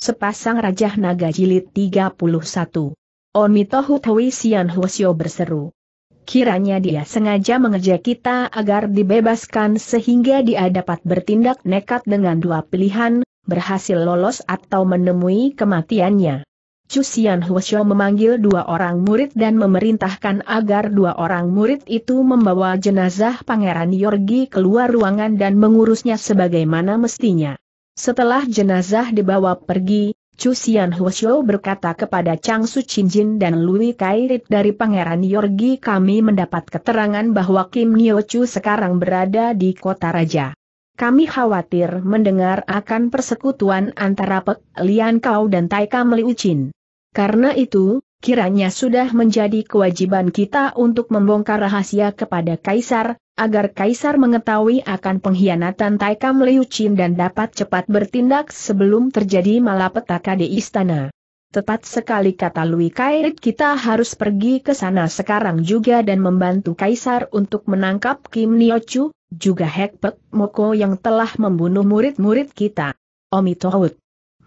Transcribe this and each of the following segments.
Sepasang rajah Naga Jilid 31. Omitohu Tawi Sian Huosyo berseru. Kiranya dia sengaja mengejek kita agar dibebaskan sehingga dia dapat bertindak nekat dengan dua pilihan, berhasil lolos atau menemui kematiannya. Chu Sian Huosyo memanggil dua orang murid dan memerintahkan agar dua orang murid itu membawa jenazah Pangeran Yorgi keluar ruangan dan mengurusnya sebagaimana mestinya. Setelah jenazah dibawa pergi, Chu Xian Huo berkata kepada Chang Su Jin dan Lui Kairit dari Pangeran Yorgi kami mendapat keterangan bahwa Kim Nyo Chu sekarang berada di kota raja. Kami khawatir mendengar akan persekutuan antara Pek Lian Kau dan Tai Kam Chin. Karena itu, kiranya sudah menjadi kewajiban kita untuk membongkar rahasia kepada Kaisar, agar Kaisar mengetahui akan pengkhianatan Taikam Liu Qin dan dapat cepat bertindak sebelum terjadi malapetaka di istana. Tepat sekali kata Lui Kairit kita harus pergi ke sana sekarang juga dan membantu Kaisar untuk menangkap Kim Niochu, juga Pek Moko yang telah membunuh murid-murid kita. Omi Tohut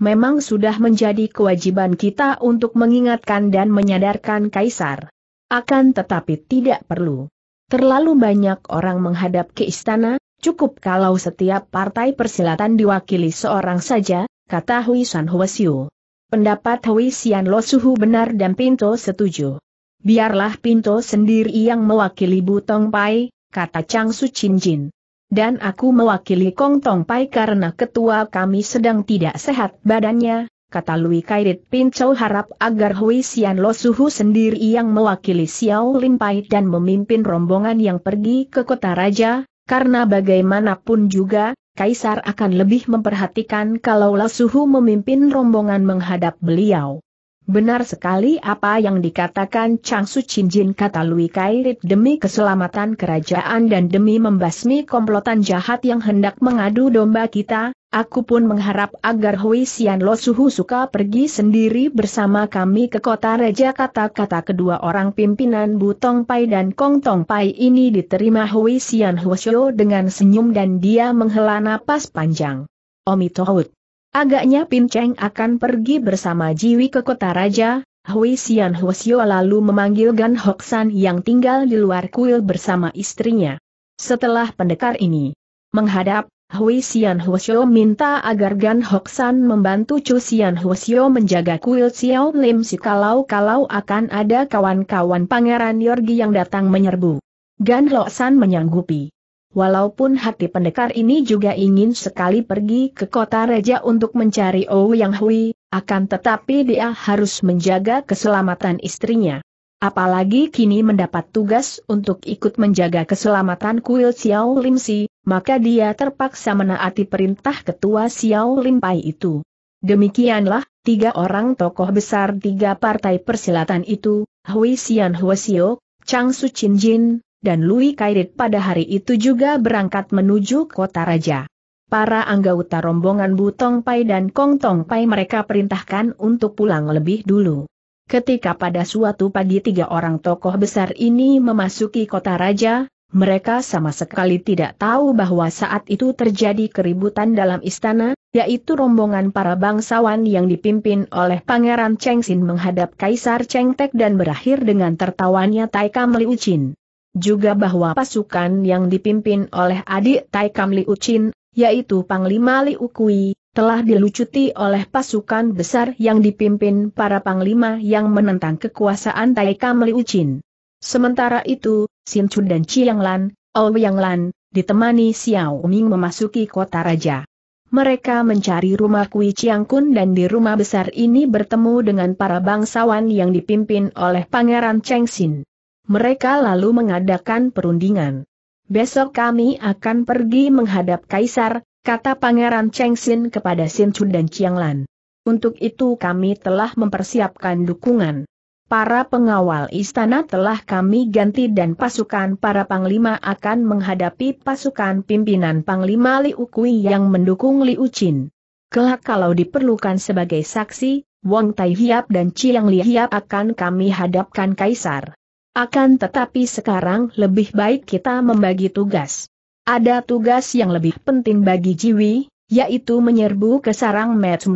memang sudah menjadi kewajiban kita untuk mengingatkan dan menyadarkan Kaisar. Akan tetapi tidak perlu. Terlalu banyak orang menghadap ke istana, cukup kalau setiap partai persilatan diwakili seorang saja, kata Hui San Huasiu. Pendapat Hui Sian Lo Suhu benar dan Pinto setuju. Biarlah Pinto sendiri yang mewakili Butong Pai, kata Chang Su Chin Jin dan aku mewakili Kong Tong Pai karena ketua kami sedang tidak sehat badannya, kata Lui Kairit Pincau harap agar Hui Xian Lo Suhu sendiri yang mewakili Xiao Lim Pai dan memimpin rombongan yang pergi ke kota raja, karena bagaimanapun juga, Kaisar akan lebih memperhatikan kalau Lo Suhu memimpin rombongan menghadap beliau. Benar sekali apa yang dikatakan Chang Su Chin Jin kata Lui Kairit demi keselamatan kerajaan dan demi membasmi komplotan jahat yang hendak mengadu domba kita, aku pun mengharap agar Hui Xian Lo Suhu suka pergi sendiri bersama kami ke kota raja kata-kata kedua orang pimpinan Butong Pai dan Kong Tong Pai ini diterima Hui Xian Hwasyo dengan senyum dan dia menghela napas panjang. Omitohut. Agaknya Pin Cheng akan pergi bersama Jiwi ke kota raja, Hui Xian Huosio lalu memanggil Gan Hok yang tinggal di luar kuil bersama istrinya. Setelah pendekar ini menghadap, Hui Xian Huosio minta agar Gan Hok membantu Chu Xian Huosio menjaga kuil Xiao Lim si kalau-kalau akan ada kawan-kawan pangeran Yorgi yang datang menyerbu. Gan Hok San menyanggupi. Walaupun hati pendekar ini juga ingin sekali pergi ke kota Reja untuk mencari Ou Yang Hui, akan tetapi dia harus menjaga keselamatan istrinya. Apalagi kini mendapat tugas untuk ikut menjaga keselamatan kuil Xiao Lim Si, maka dia terpaksa menaati perintah ketua Xiao Lim Pai itu. Demikianlah, tiga orang tokoh besar tiga partai persilatan itu, Hui Xian Xiao, Chang Su Chin Jin, dan Louis Kairit pada hari itu juga berangkat menuju kota raja. Para anggota rombongan Butong Pai dan Kong Tong Pai mereka perintahkan untuk pulang lebih dulu. Ketika pada suatu pagi tiga orang tokoh besar ini memasuki kota raja, mereka sama sekali tidak tahu bahwa saat itu terjadi keributan dalam istana, yaitu rombongan para bangsawan yang dipimpin oleh Pangeran Cheng Xin menghadap Kaisar Cheng Tek dan berakhir dengan tertawanya Taika Meliucin juga bahwa pasukan yang dipimpin oleh adik Taikam Liu Chin, yaitu Panglima Liu Kui, telah dilucuti oleh pasukan besar yang dipimpin para panglima yang menentang kekuasaan Taikam Liu Chin. Sementara itu, Sin Chu dan Chiang Lan, Ou oh Yang Lan, ditemani Xiao Ming memasuki kota raja. Mereka mencari rumah Kui Chiang Kun dan di rumah besar ini bertemu dengan para bangsawan yang dipimpin oleh Pangeran Cheng Xin. Mereka lalu mengadakan perundingan. Besok kami akan pergi menghadap kaisar, kata Pangeran Cheng Xin kepada Sin Chun dan Chiang Lan. Untuk itu kami telah mempersiapkan dukungan. Para pengawal istana telah kami ganti dan pasukan para panglima akan menghadapi pasukan pimpinan panglima Liu Kui yang mendukung Liu Chin. Kelak kalau diperlukan sebagai saksi, Wang Tai Hiap dan Chiang Li Hiap akan kami hadapkan kaisar. Akan tetapi sekarang lebih baik kita membagi tugas. Ada tugas yang lebih penting bagi Jiwi, yaitu menyerbu ke sarang Met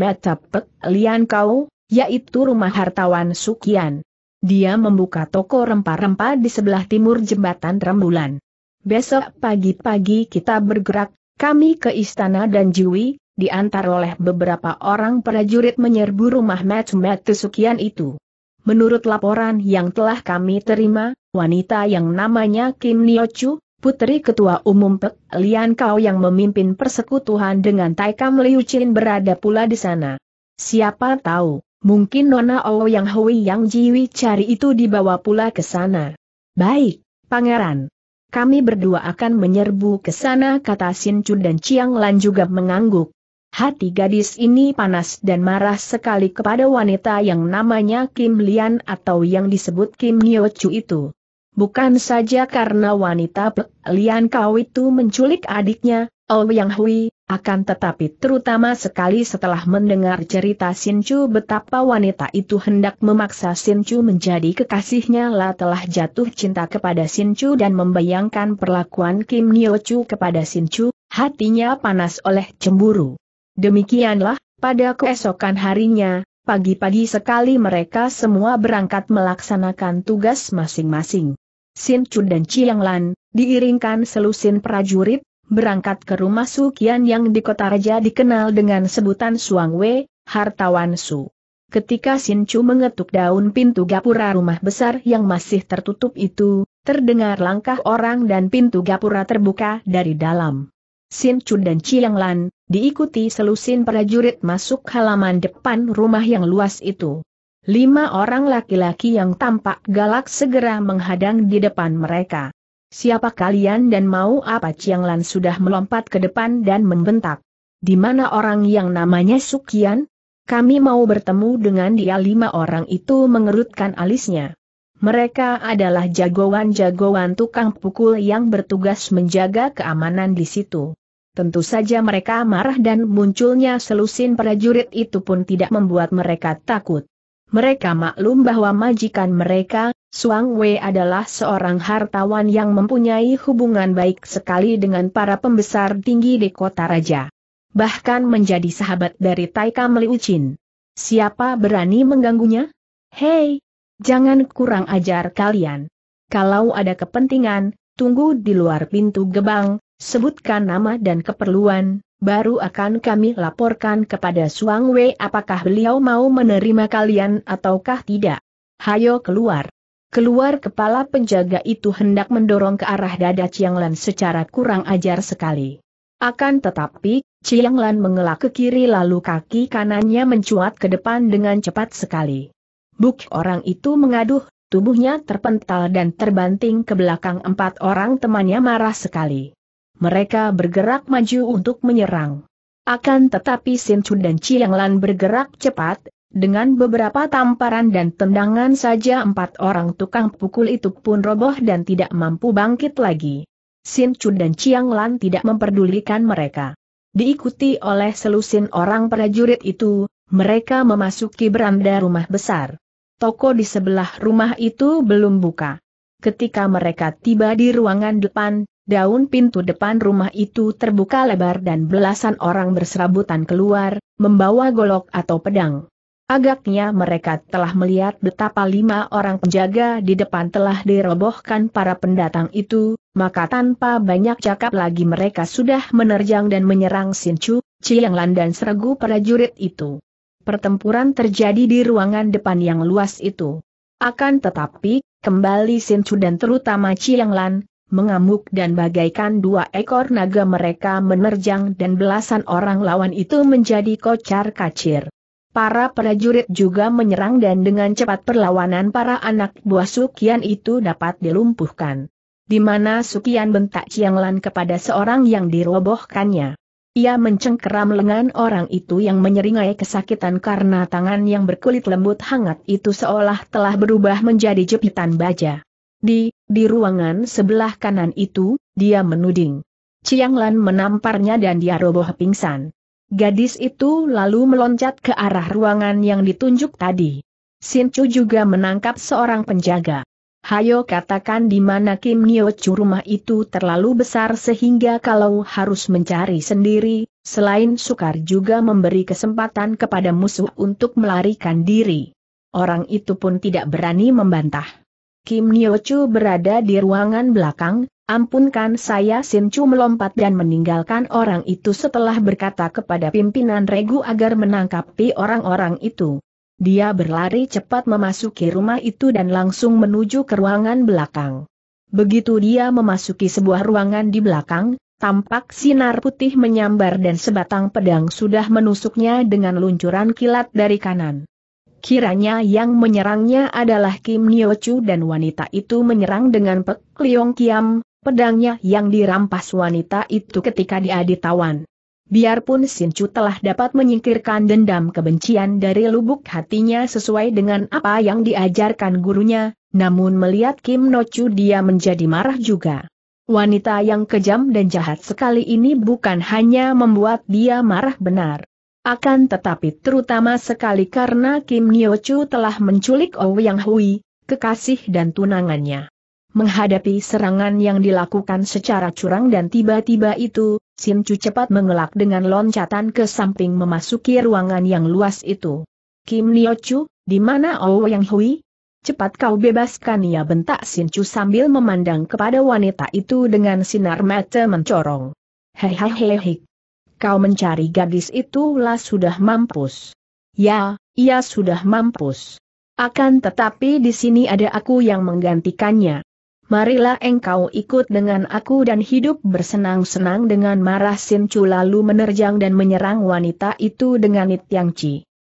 Lian Kau, yaitu rumah hartawan Sukian. Dia membuka toko rempah-rempah di sebelah timur jembatan Rembulan. Besok pagi-pagi kita bergerak, kami ke istana dan Jiwi, diantar oleh beberapa orang prajurit menyerbu rumah Met Sukian itu menurut laporan yang telah kami terima, wanita yang namanya Kim Niochu, putri ketua umum Pek Lian Kau yang memimpin persekutuan dengan Taikam Liu Chin berada pula di sana. Siapa tahu, mungkin Nona Owo yang Hui Yang Jiwi cari itu dibawa pula ke sana. Baik, pangeran. Kami berdua akan menyerbu ke sana kata Sin Chu dan Chiang Lan juga mengangguk. Hati gadis ini panas dan marah sekali kepada wanita yang namanya Kim Lian atau yang disebut Kim Nyo Chu itu. Bukan saja karena wanita Pek Lian Kau itu menculik adiknya, Oh Yang Hui, akan tetapi terutama sekali setelah mendengar cerita Sin Chu betapa wanita itu hendak memaksa Sin Chu menjadi kekasihnya lah telah jatuh cinta kepada Sin Chu dan membayangkan perlakuan Kim Nyo Chu kepada Sin Chu, hatinya panas oleh cemburu. Demikianlah, pada keesokan harinya, pagi-pagi sekali mereka semua berangkat melaksanakan tugas masing-masing. Sin Chun dan Chiang Lan, diiringkan selusin prajurit, berangkat ke rumah Su Kian yang di kota raja dikenal dengan sebutan Suang Wei, hartawan Su. Ketika Sin Chu mengetuk daun pintu gapura rumah besar yang masih tertutup itu, terdengar langkah orang dan pintu gapura terbuka dari dalam. Sin Chun dan Chiang Lan, diikuti selusin prajurit masuk halaman depan rumah yang luas itu. Lima orang laki-laki yang tampak galak segera menghadang di depan mereka. Siapa kalian dan mau apa Chiang Lan sudah melompat ke depan dan membentak. Di mana orang yang namanya Sukian? Kami mau bertemu dengan dia lima orang itu mengerutkan alisnya. Mereka adalah jagoan-jagoan tukang pukul yang bertugas menjaga keamanan di situ. Tentu saja mereka marah dan munculnya selusin prajurit itu pun tidak membuat mereka takut. Mereka maklum bahwa majikan mereka, Suang Wei adalah seorang hartawan yang mempunyai hubungan baik sekali dengan para pembesar tinggi di kota raja. Bahkan menjadi sahabat dari Taika Meliucin. Siapa berani mengganggunya? Hei, Jangan kurang ajar kalian. Kalau ada kepentingan, tunggu di luar pintu gebang, sebutkan nama dan keperluan, baru akan kami laporkan kepada Suang Wei apakah beliau mau menerima kalian ataukah tidak. Hayo keluar. Keluar kepala penjaga itu hendak mendorong ke arah dada Chiang Lan secara kurang ajar sekali. Akan tetapi, Chiang Lan mengelak ke kiri lalu kaki kanannya mencuat ke depan dengan cepat sekali. Buk orang itu mengaduh, tubuhnya terpental dan terbanting ke belakang empat orang temannya marah sekali. Mereka bergerak maju untuk menyerang. Akan tetapi Sin Chu dan Chiang Lan bergerak cepat, dengan beberapa tamparan dan tendangan saja empat orang tukang pukul itu pun roboh dan tidak mampu bangkit lagi. Sin Chu dan Chiang Lan tidak memperdulikan mereka. Diikuti oleh selusin orang prajurit itu, mereka memasuki beranda rumah besar toko di sebelah rumah itu belum buka. Ketika mereka tiba di ruangan depan, daun pintu depan rumah itu terbuka lebar dan belasan orang berserabutan keluar, membawa golok atau pedang. Agaknya mereka telah melihat betapa lima orang penjaga di depan telah dirobohkan para pendatang itu, maka tanpa banyak cakap lagi mereka sudah menerjang dan menyerang Chiang Lan dan seregu prajurit itu pertempuran terjadi di ruangan depan yang luas itu. Akan tetapi, kembali Chu dan terutama Chiang Lan, mengamuk dan bagaikan dua ekor naga mereka menerjang dan belasan orang lawan itu menjadi kocar kacir. Para prajurit juga menyerang dan dengan cepat perlawanan para anak buah Sukian itu dapat dilumpuhkan. Di mana Sukian bentak Chiang Lan kepada seorang yang dirobohkannya. Ia mencengkeram lengan orang itu yang menyeringai kesakitan karena tangan yang berkulit lembut hangat itu seolah telah berubah menjadi jepitan baja. Di, di ruangan sebelah kanan itu, dia menuding. Cianglan menamparnya dan dia roboh pingsan. Gadis itu lalu meloncat ke arah ruangan yang ditunjuk tadi. Sin juga menangkap seorang penjaga. Hayo katakan di mana Kim Nyo Chu rumah itu terlalu besar sehingga kalau harus mencari sendiri, selain sukar juga memberi kesempatan kepada musuh untuk melarikan diri. Orang itu pun tidak berani membantah. Kim Nyo Chu berada di ruangan belakang, ampunkan saya Sin Chu melompat dan meninggalkan orang itu setelah berkata kepada pimpinan regu agar menangkapi orang-orang itu. Dia berlari cepat memasuki rumah itu dan langsung menuju ke ruangan belakang. Begitu dia memasuki sebuah ruangan di belakang, Tampak sinar putih menyambar dan sebatang pedang sudah menusuknya dengan luncuran kilat dari kanan. Kiranya yang menyerangnya adalah Kim Niochu dan wanita itu menyerang dengan Pek Leong Kiam, pedangnya yang dirampas wanita itu ketika dia ditawan. Biarpun Shinju telah dapat menyingkirkan dendam kebencian dari lubuk hatinya sesuai dengan apa yang diajarkan gurunya, namun melihat Kim Nochu dia menjadi marah juga. Wanita yang kejam dan jahat sekali ini bukan hanya membuat dia marah benar. Akan tetapi terutama sekali karena Kim Chu telah menculik Ouyang oh Hui, kekasih dan tunangannya. Menghadapi serangan yang dilakukan secara curang dan tiba-tiba itu, Sin Chu cepat mengelak dengan loncatan ke samping memasuki ruangan yang luas itu. Kim Nio Chu, di mana Ouyang oh Hui? Cepat kau bebaskan ia bentak Sin Chu sambil memandang kepada wanita itu dengan sinar mata mencorong. Hehehehe. Kau mencari gadis itu lah sudah mampus. Ya, ia sudah mampus. Akan tetapi di sini ada aku yang menggantikannya marilah engkau ikut dengan aku dan hidup bersenang-senang dengan marah Sincu lalu menerjang dan menyerang wanita itu dengan Yang Chi.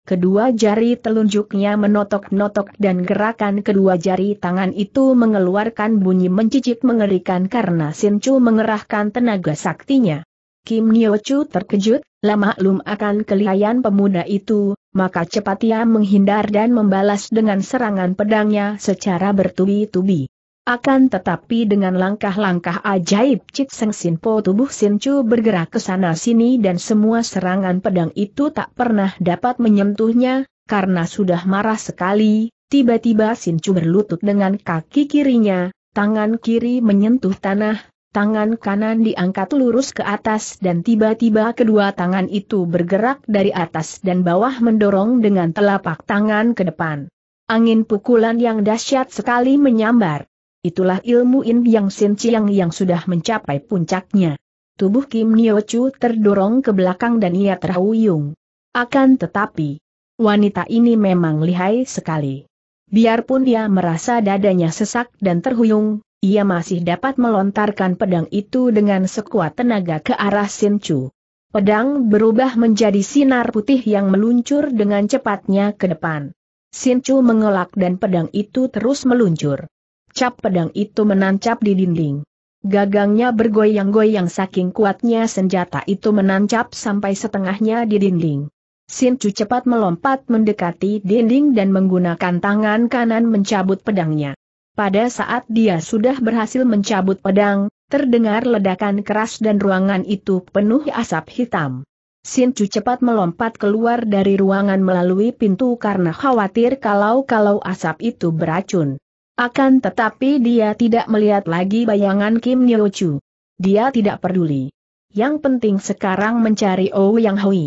Kedua jari telunjuknya menotok-notok dan gerakan kedua jari tangan itu mengeluarkan bunyi mencicik mengerikan karena Sincu mengerahkan tenaga saktinya. Kim Chu terkejut, lama maklum akan kelihayan pemuda itu, maka cepat ia menghindar dan membalas dengan serangan pedangnya secara bertubi-tubi. Akan tetapi dengan langkah-langkah ajaib Cik Seng Sin Po tubuh Sin Chu bergerak ke sana sini dan semua serangan pedang itu tak pernah dapat menyentuhnya, karena sudah marah sekali, tiba-tiba Sin Chu berlutut dengan kaki kirinya, tangan kiri menyentuh tanah, tangan kanan diangkat lurus ke atas dan tiba-tiba kedua tangan itu bergerak dari atas dan bawah mendorong dengan telapak tangan ke depan. Angin pukulan yang dahsyat sekali menyambar. Itulah ilmu In Yang Sin Chiang yang sudah mencapai puncaknya. Tubuh Kim Nio Chu terdorong ke belakang dan ia terhuyung. Akan tetapi, wanita ini memang lihai sekali. Biarpun ia merasa dadanya sesak dan terhuyung, ia masih dapat melontarkan pedang itu dengan sekuat tenaga ke arah Sin Chu. Pedang berubah menjadi sinar putih yang meluncur dengan cepatnya ke depan. Sin Chu mengelak dan pedang itu terus meluncur. Cap pedang itu menancap di dinding. Gagangnya bergoyang-goyang saking kuatnya senjata itu menancap sampai setengahnya di dinding. Sin Chu cepat melompat mendekati dinding dan menggunakan tangan kanan mencabut pedangnya. Pada saat dia sudah berhasil mencabut pedang, terdengar ledakan keras dan ruangan itu penuh asap hitam. Sin Chu cepat melompat keluar dari ruangan melalui pintu karena khawatir kalau-kalau asap itu beracun. Akan tetapi dia tidak melihat lagi bayangan Kim Nyo Chu. Dia tidak peduli. Yang penting sekarang mencari Ou Yang Hui.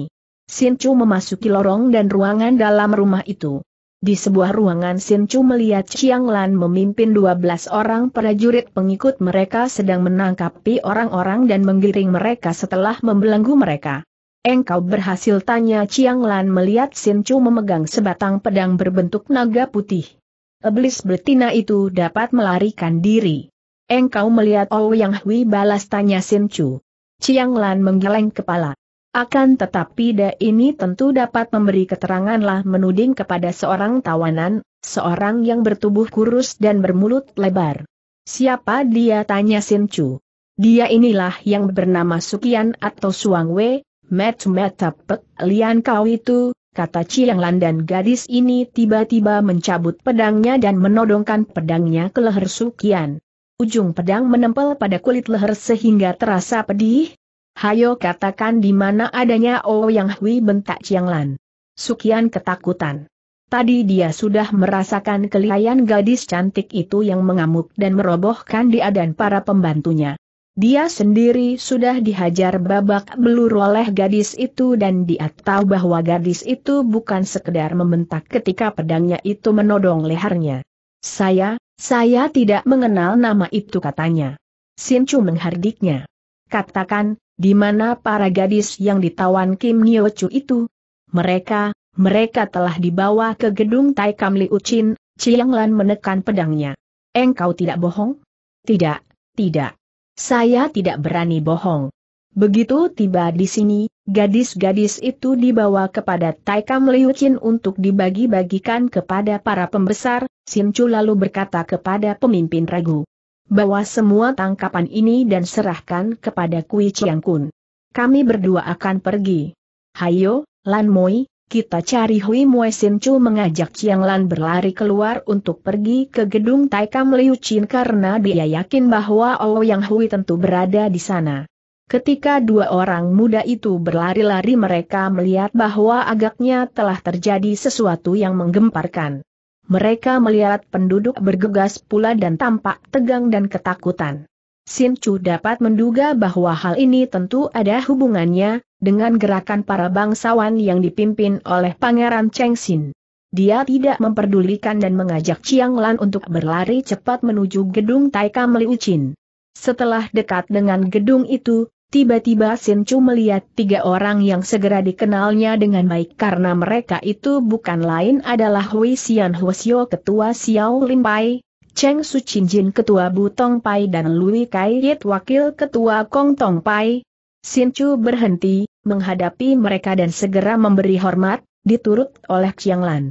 Sin Chu memasuki lorong dan ruangan dalam rumah itu. Di sebuah ruangan Sin Chu melihat Chiang Lan memimpin 12 orang prajurit pengikut mereka sedang menangkapi orang-orang dan menggiring mereka setelah membelenggu mereka. Engkau berhasil tanya Chiang Lan melihat Sin Chu memegang sebatang pedang berbentuk naga putih. Iblis betina itu dapat melarikan diri. Engkau melihat Oh Yang Hui balas tanya Sin Chu. Chiang Lan menggeleng kepala. Akan tetapi Da ini tentu dapat memberi keteranganlah menuding kepada seorang tawanan, seorang yang bertubuh kurus dan bermulut lebar. Siapa dia tanya Sin Chu. Dia inilah yang bernama Sukian atau Suang Wei, Met Metapek Lian Kau itu, kata Lan dan gadis ini tiba-tiba mencabut pedangnya dan menodongkan pedangnya ke leher Sukian. Ujung pedang menempel pada kulit leher sehingga terasa pedih. Hayo katakan di mana adanya Oh Yang Hui bentak Lan. Sukian ketakutan. Tadi dia sudah merasakan kelihayan gadis cantik itu yang mengamuk dan merobohkan dia dan para pembantunya. Dia sendiri sudah dihajar babak belur oleh gadis itu dan dia tahu bahwa gadis itu bukan sekedar membentak ketika pedangnya itu menodong lehernya. Saya, saya tidak mengenal nama itu katanya. Sinchu menghardiknya. Katakan, di mana para gadis yang ditawan Kim Chu itu? Mereka, mereka telah dibawa ke gedung Tai Kam Li Uchin, Chiang Lan menekan pedangnya. Engkau tidak bohong? Tidak, tidak. Saya tidak berani bohong. Begitu tiba di sini, gadis-gadis itu dibawa kepada Taikam Liu untuk dibagi-bagikan kepada para pembesar, Sin Chu lalu berkata kepada pemimpin ragu, Bawa semua tangkapan ini dan serahkan kepada Kui Chiang Kun. Kami berdua akan pergi. Hayo, Lan Moi, kita cari Hui Mue Sin Chu mengajak Chiang Lan berlari keluar untuk pergi ke gedung Taikam Liu Chin karena dia yakin bahwa Ouyang oh Hui tentu berada di sana. Ketika dua orang muda itu berlari-lari mereka melihat bahwa agaknya telah terjadi sesuatu yang menggemparkan. Mereka melihat penduduk bergegas pula dan tampak tegang dan ketakutan. Sin Chu dapat menduga bahwa hal ini tentu ada hubungannya dengan gerakan para bangsawan yang dipimpin oleh Pangeran Cheng Xin. Dia tidak memperdulikan dan mengajak Chiang Lan untuk berlari cepat menuju gedung Taika Meliucin. Setelah dekat dengan gedung itu, Tiba-tiba Sin Chu melihat tiga orang yang segera dikenalnya dengan baik karena mereka itu bukan lain adalah Hui Xian Xiao Ketua Xiao Lin Pai, Cheng Su Chin Jin Ketua Bu Tong Pai dan Lui Kai Yit Wakil Ketua Kong Tong Pai. Sin Chu berhenti, menghadapi mereka dan segera memberi hormat, diturut oleh Chiang Lan.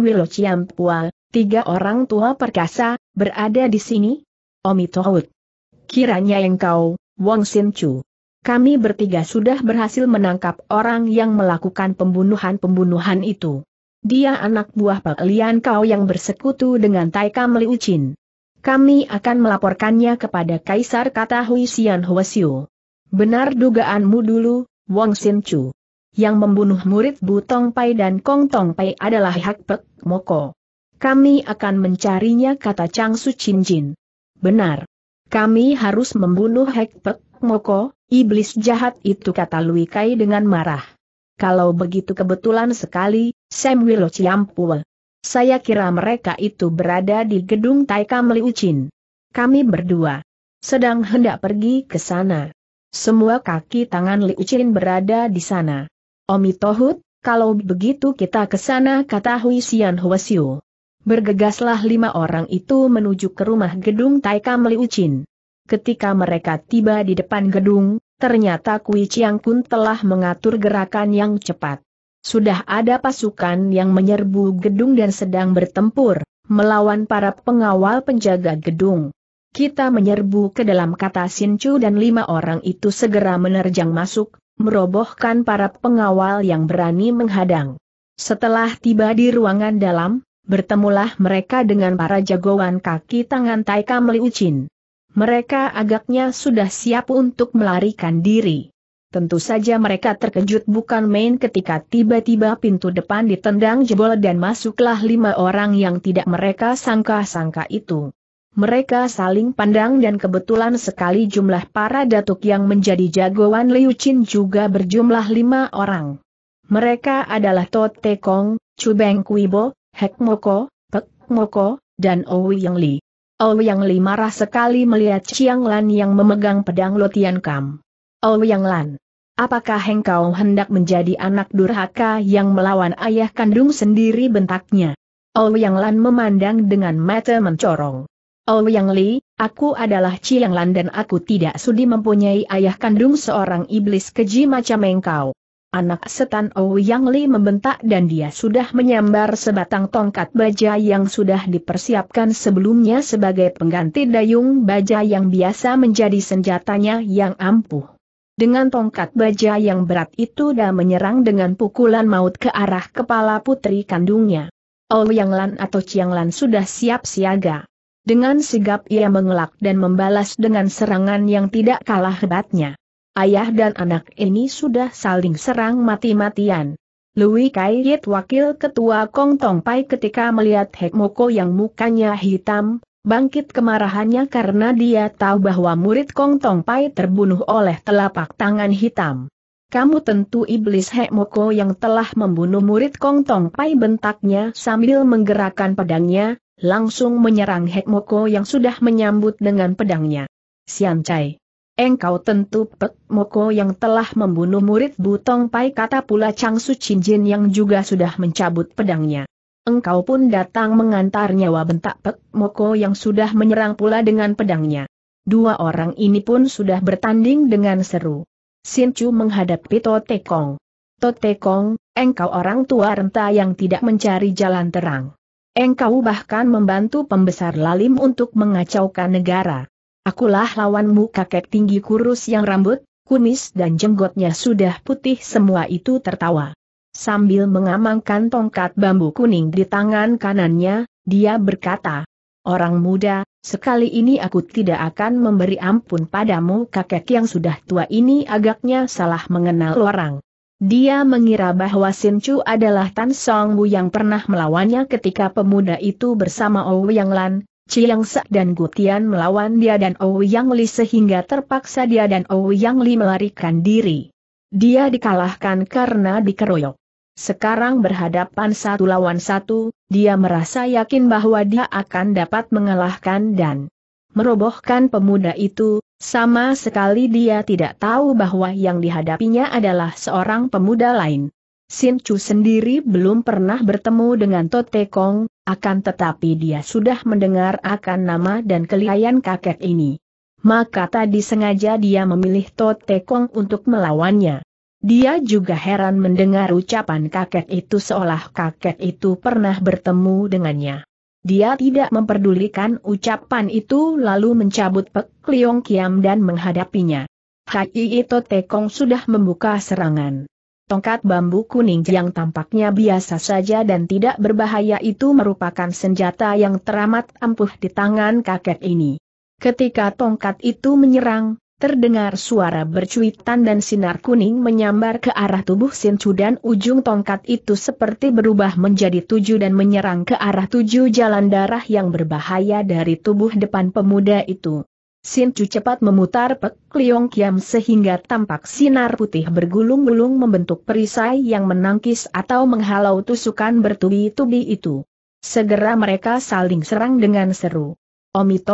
Wilo, Chiang Pual, tiga orang tua perkasa, berada di sini? Omi Tohut. Kiranya engkau, Wong Sin Chu. Kami bertiga sudah berhasil menangkap orang yang melakukan pembunuhan-pembunuhan itu. Dia anak buah Pak Lian Kau yang bersekutu dengan Taika Meli Ucin. Kami akan melaporkannya kepada Kaisar kata Hui Xian Huasyu. Benar dugaanmu dulu, Wong Sin Chu. Yang membunuh murid Butong Pai dan Kong Tong Pai adalah Hak Pek Moko. Kami akan mencarinya kata Chang Su Chin Jin. Benar. Kami harus membunuh Hak Pek Moko, iblis jahat itu kata Lui Kai dengan marah. Kalau begitu kebetulan sekali, Sam Willow Chiampua. Saya kira mereka itu berada di gedung Taikam Chin. Kami berdua sedang hendak pergi ke sana. Semua kaki tangan Liu Qin berada di sana. Omi Tohut, kalau begitu kita ke sana kata Hui Xian Huasiu. Bergegaslah lima orang itu menuju ke rumah gedung Taikam Liu Qin. Ketika mereka tiba di depan gedung, ternyata Kui Chiang Kun telah mengatur gerakan yang cepat. Sudah ada pasukan yang menyerbu gedung dan sedang bertempur, melawan para pengawal penjaga gedung. Kita menyerbu ke dalam kata Sincu dan lima orang itu segera menerjang masuk, merobohkan para pengawal yang berani menghadang. Setelah tiba di ruangan dalam, bertemulah mereka dengan para jagoan kaki tangan Taika Meliucin. Mereka agaknya sudah siap untuk melarikan diri. Tentu saja mereka terkejut bukan main ketika tiba-tiba pintu depan ditendang jebol dan masuklah lima orang yang tidak mereka sangka-sangka itu. Mereka saling pandang dan kebetulan sekali jumlah para datuk yang menjadi jagoan Liu Qin juga berjumlah lima orang. Mereka adalah To Te Kong, Chu Beng Bo, Hek Moko, Pek Moko, dan Owi Yang Li. Owi Yang Li marah sekali melihat Chiang Lan yang memegang pedang Lotian Kam. Owi Yang Lan, apakah engkau hendak menjadi anak durhaka yang melawan ayah kandung sendiri bentaknya? Owi Yang Lan memandang dengan mata mencorong. Oh, yang Li, aku adalah Chiang Lan dan aku tidak sudi mempunyai ayah kandung seorang iblis keji macam engkau. Anak setan oh, Yang Li membentak dan dia sudah menyambar sebatang tongkat baja yang sudah dipersiapkan sebelumnya sebagai pengganti dayung baja yang biasa menjadi senjatanya yang ampuh. Dengan tongkat baja yang berat itu dia menyerang dengan pukulan maut ke arah kepala putri kandungnya. Ouyang oh, Lan atau Chiang Lan sudah siap siaga. Dengan sigap ia mengelak dan membalas dengan serangan yang tidak kalah hebatnya. Ayah dan anak ini sudah saling serang mati-matian. Louis Kai Yit wakil ketua Kong Tong Pai ketika melihat Moko yang mukanya hitam, bangkit kemarahannya karena dia tahu bahwa murid Kong Tong Pai terbunuh oleh telapak tangan hitam kamu tentu iblis Hek Moko yang telah membunuh murid Kong Tong Pai bentaknya sambil menggerakkan pedangnya, langsung menyerang Hek Moko yang sudah menyambut dengan pedangnya. Sian Chai. Engkau tentu Pek Moko yang telah membunuh murid Butong Pai kata pula Chang Su Jin yang juga sudah mencabut pedangnya. Engkau pun datang mengantar nyawa bentak Pek Moko yang sudah menyerang pula dengan pedangnya. Dua orang ini pun sudah bertanding dengan seru. Sin Chu menghadapi Tote Kong. Tote Kong, engkau orang tua renta yang tidak mencari jalan terang. Engkau bahkan membantu pembesar lalim untuk mengacaukan negara. Akulah lawanmu kakek tinggi kurus yang rambut, kumis dan jenggotnya sudah putih semua itu tertawa. Sambil mengamankan tongkat bambu kuning di tangan kanannya, dia berkata, Orang muda, Sekali ini aku tidak akan memberi ampun padamu kakek yang sudah tua ini agaknya salah mengenal orang. Dia mengira bahwa Sin Chu adalah Tan Song Wu yang pernah melawannya ketika pemuda itu bersama Ou Yang Lan, Chiang Se dan Gutian melawan dia dan Ou Yang Li sehingga terpaksa dia dan Ou Yang Li melarikan diri. Dia dikalahkan karena dikeroyok. Sekarang berhadapan satu lawan satu, dia merasa yakin bahwa dia akan dapat mengalahkan dan merobohkan pemuda itu, sama sekali dia tidak tahu bahwa yang dihadapinya adalah seorang pemuda lain. Sin Chu sendiri belum pernah bertemu dengan Tote Kong, akan tetapi dia sudah mendengar akan nama dan kelihayan kakek ini. Maka tadi sengaja dia memilih Tote Kong untuk melawannya. Dia juga heran mendengar ucapan kakek itu seolah kakek itu pernah bertemu dengannya. Dia tidak memperdulikan ucapan itu lalu mencabut Pek Liong Kiam dan menghadapinya. Hai itu Tekong sudah membuka serangan. Tongkat bambu kuning yang tampaknya biasa saja dan tidak berbahaya itu merupakan senjata yang teramat ampuh di tangan kakek ini. Ketika tongkat itu menyerang, Terdengar suara bercuitan dan sinar kuning menyambar ke arah tubuh Sinchu dan ujung tongkat itu seperti berubah menjadi tujuh dan menyerang ke arah tujuh jalan darah yang berbahaya dari tubuh depan pemuda itu. Sinchu cepat memutar pek Liong Kiam sehingga tampak sinar putih bergulung-gulung membentuk perisai yang menangkis atau menghalau tusukan bertubi-tubi itu. Segera mereka saling serang dengan seru. Omi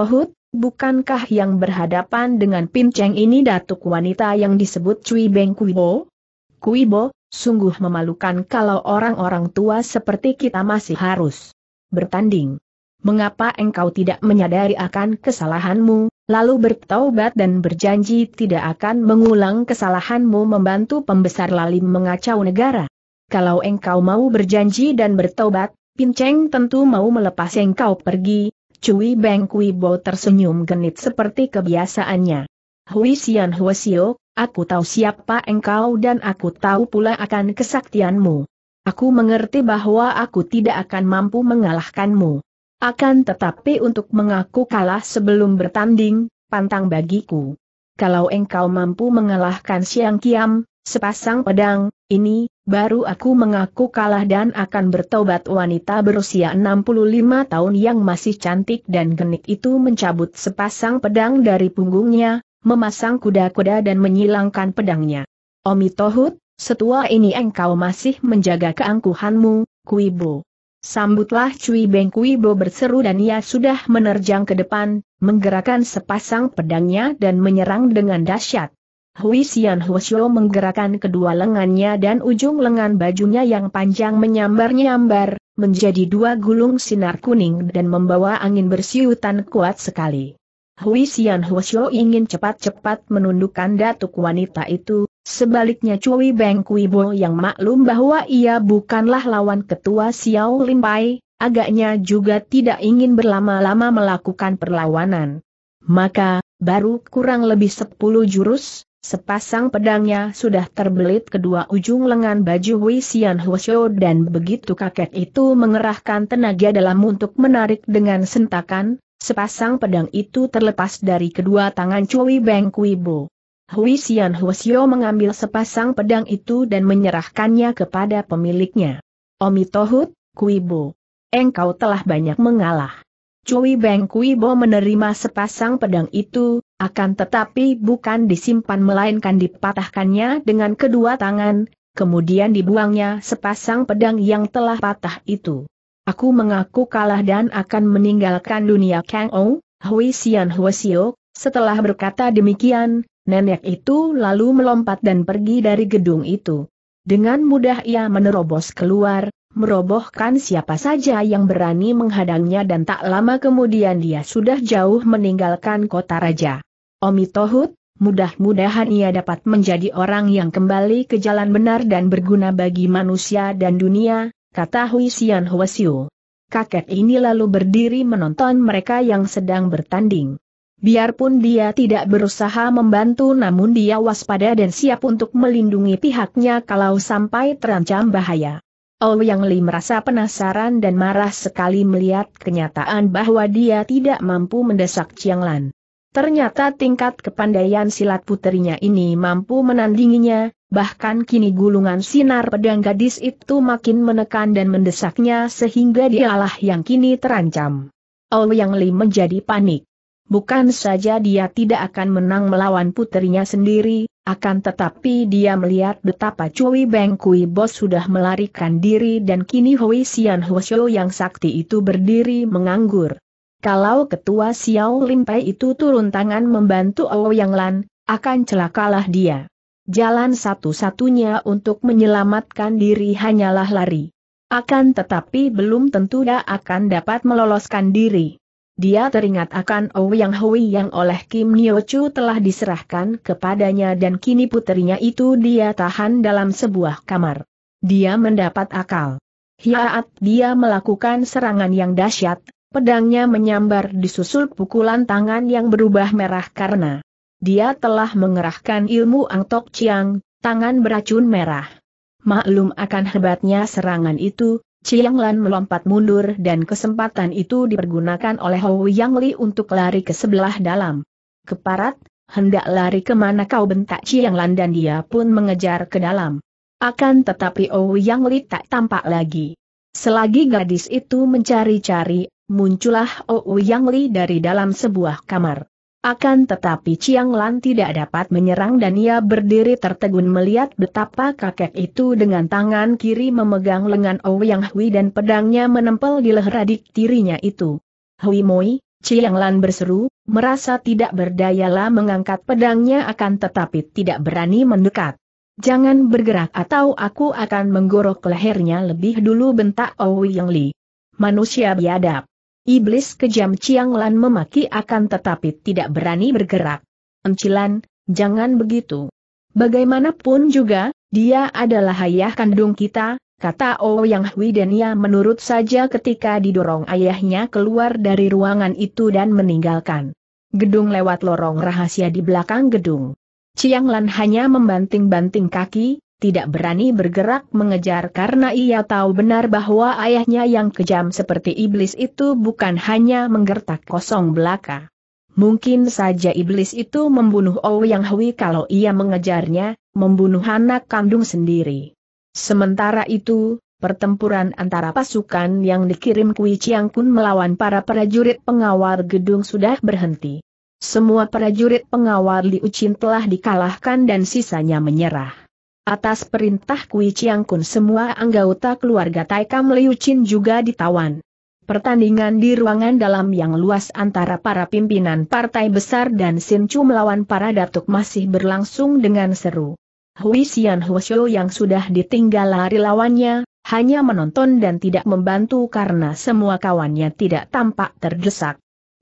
Bukankah yang berhadapan dengan pinceng ini datuk wanita yang disebut Cui Beng Bo? Kuibo? Bo, sungguh memalukan kalau orang-orang tua seperti kita masih harus bertanding. Mengapa engkau tidak menyadari akan kesalahanmu, lalu bertaubat dan berjanji tidak akan mengulang kesalahanmu membantu pembesar lalim mengacau negara? Kalau engkau mau berjanji dan bertaubat, Pinceng tentu mau melepas engkau pergi, Cui Beng Kui Bo tersenyum genit seperti kebiasaannya. Hui Sian Huasio, aku tahu siapa engkau dan aku tahu pula akan kesaktianmu. Aku mengerti bahwa aku tidak akan mampu mengalahkanmu. Akan tetapi untuk mengaku kalah sebelum bertanding, pantang bagiku. Kalau engkau mampu mengalahkan Siang Kiam, Sepasang pedang, ini, baru aku mengaku kalah dan akan bertobat wanita berusia 65 tahun yang masih cantik dan genik itu mencabut sepasang pedang dari punggungnya, memasang kuda-kuda dan menyilangkan pedangnya. Omi Tohut, setua ini engkau masih menjaga keangkuhanmu, Kuibo. Sambutlah Cui Beng Kuibo berseru dan ia sudah menerjang ke depan, menggerakkan sepasang pedangnya dan menyerang dengan dahsyat. Hui Xian Huo menggerakkan kedua lengannya dan ujung lengan bajunya yang panjang menyambar-nyambar, menjadi dua gulung sinar kuning dan membawa angin bersiutan kuat sekali. Hui Xian Huo ingin cepat-cepat menundukkan datuk wanita itu, sebaliknya Cui Beng Bo yang maklum bahwa ia bukanlah lawan ketua Xiao Pai, agaknya juga tidak ingin berlama-lama melakukan perlawanan. Maka, baru kurang lebih sepuluh jurus, Sepasang pedangnya sudah terbelit kedua ujung lengan baju Hui Xian Huosho dan begitu kakek itu mengerahkan tenaga dalam untuk menarik dengan sentakan, sepasang pedang itu terlepas dari kedua tangan Cui Beng Kui Bo. Hui Xian mengambil sepasang pedang itu dan menyerahkannya kepada pemiliknya. Omi Tohut, Kui Bo. Engkau telah banyak mengalah. Cui Beng Kui menerima sepasang pedang itu, akan tetapi bukan disimpan melainkan dipatahkannya dengan kedua tangan, kemudian dibuangnya sepasang pedang yang telah patah itu. Aku mengaku kalah dan akan meninggalkan dunia Kang O, Hui Xian Huasio, setelah berkata demikian, nenek itu lalu melompat dan pergi dari gedung itu. Dengan mudah ia menerobos keluar, merobohkan siapa saja yang berani menghadangnya dan tak lama kemudian dia sudah jauh meninggalkan kota raja. Omi Tohut, mudah-mudahan ia dapat menjadi orang yang kembali ke jalan benar dan berguna bagi manusia dan dunia, kata Hui Xian Huasiu. Kakek ini lalu berdiri menonton mereka yang sedang bertanding. Biarpun dia tidak berusaha membantu namun dia waspada dan siap untuk melindungi pihaknya kalau sampai terancam bahaya. Ou Yang Li merasa penasaran dan marah sekali melihat kenyataan bahwa dia tidak mampu mendesak Chiang Lan. Ternyata tingkat kepandaian silat puterinya ini mampu menandinginya, bahkan kini gulungan sinar pedang gadis itu makin menekan dan mendesaknya sehingga dialah yang kini terancam. Yang Li menjadi panik. Bukan saja dia tidak akan menang melawan puterinya sendiri, akan tetapi dia melihat betapa Cui Beng Kui Bos sudah melarikan diri dan kini Hui Xian Hwasyo yang sakti itu berdiri menganggur. Kalau ketua Xiao Limpai itu turun tangan membantu Ouyang Lan, akan celakalah dia. Jalan satu-satunya untuk menyelamatkan diri hanyalah lari. Akan tetapi belum tentu dia akan dapat meloloskan diri. Dia teringat akan Ouyang Hui yang oleh Kim Nio Chu telah diserahkan kepadanya dan kini putrinya itu dia tahan dalam sebuah kamar. Dia mendapat akal. Hiaat dia melakukan serangan yang dahsyat, Pedangnya menyambar disusul pukulan tangan yang berubah merah karena dia telah mengerahkan ilmu Angtok Chiang, tangan beracun merah. Maklum akan hebatnya serangan itu, Chiang Lan melompat mundur dan kesempatan itu dipergunakan oleh Hou Yang Li untuk lari ke sebelah dalam. Keparat, hendak lari kemana kau bentak Chiang Lan dan dia pun mengejar ke dalam. Akan tetapi Hou Yang Li tak tampak lagi. Selagi gadis itu mencari-cari, muncullah Ou Yang Li dari dalam sebuah kamar. Akan tetapi Chiang Lan tidak dapat menyerang dan ia berdiri tertegun melihat betapa kakek itu dengan tangan kiri memegang lengan Yang Hui dan pedangnya menempel di leher adik tirinya itu. Hui Moi, Chiang Lan berseru, merasa tidak berdayalah mengangkat pedangnya akan tetapi tidak berani mendekat. Jangan bergerak atau aku akan menggorok lehernya lebih dulu bentak Ouyang Li. Manusia biadab. Iblis kejam Chiang Lan memaki akan tetapi tidak berani bergerak. Encilan, jangan begitu. Bagaimanapun juga, dia adalah ayah kandung kita, kata Ouyang oh Hui dan ia menurut saja ketika didorong ayahnya keluar dari ruangan itu dan meninggalkan gedung lewat lorong rahasia di belakang gedung. Chiang Lan hanya membanting-banting kaki, tidak berani bergerak mengejar karena ia tahu benar bahwa ayahnya yang kejam seperti iblis itu bukan hanya menggertak kosong belaka. Mungkin saja iblis itu membunuh oh Yang Hui kalau ia mengejarnya, membunuh anak kandung sendiri. Sementara itu, pertempuran antara pasukan yang dikirim Kui Chiang Kun melawan para prajurit pengawal gedung sudah berhenti. Semua prajurit pengawal Liu Qin telah dikalahkan dan sisanya menyerah. Atas perintah Kui Chiang Kun semua anggota keluarga Taikam Liu Chin juga ditawan. Pertandingan di ruangan dalam yang luas antara para pimpinan partai besar dan Sin Chu melawan para datuk masih berlangsung dengan seru. Hui Xian Huoshu yang sudah ditinggal lari lawannya, hanya menonton dan tidak membantu karena semua kawannya tidak tampak terdesak.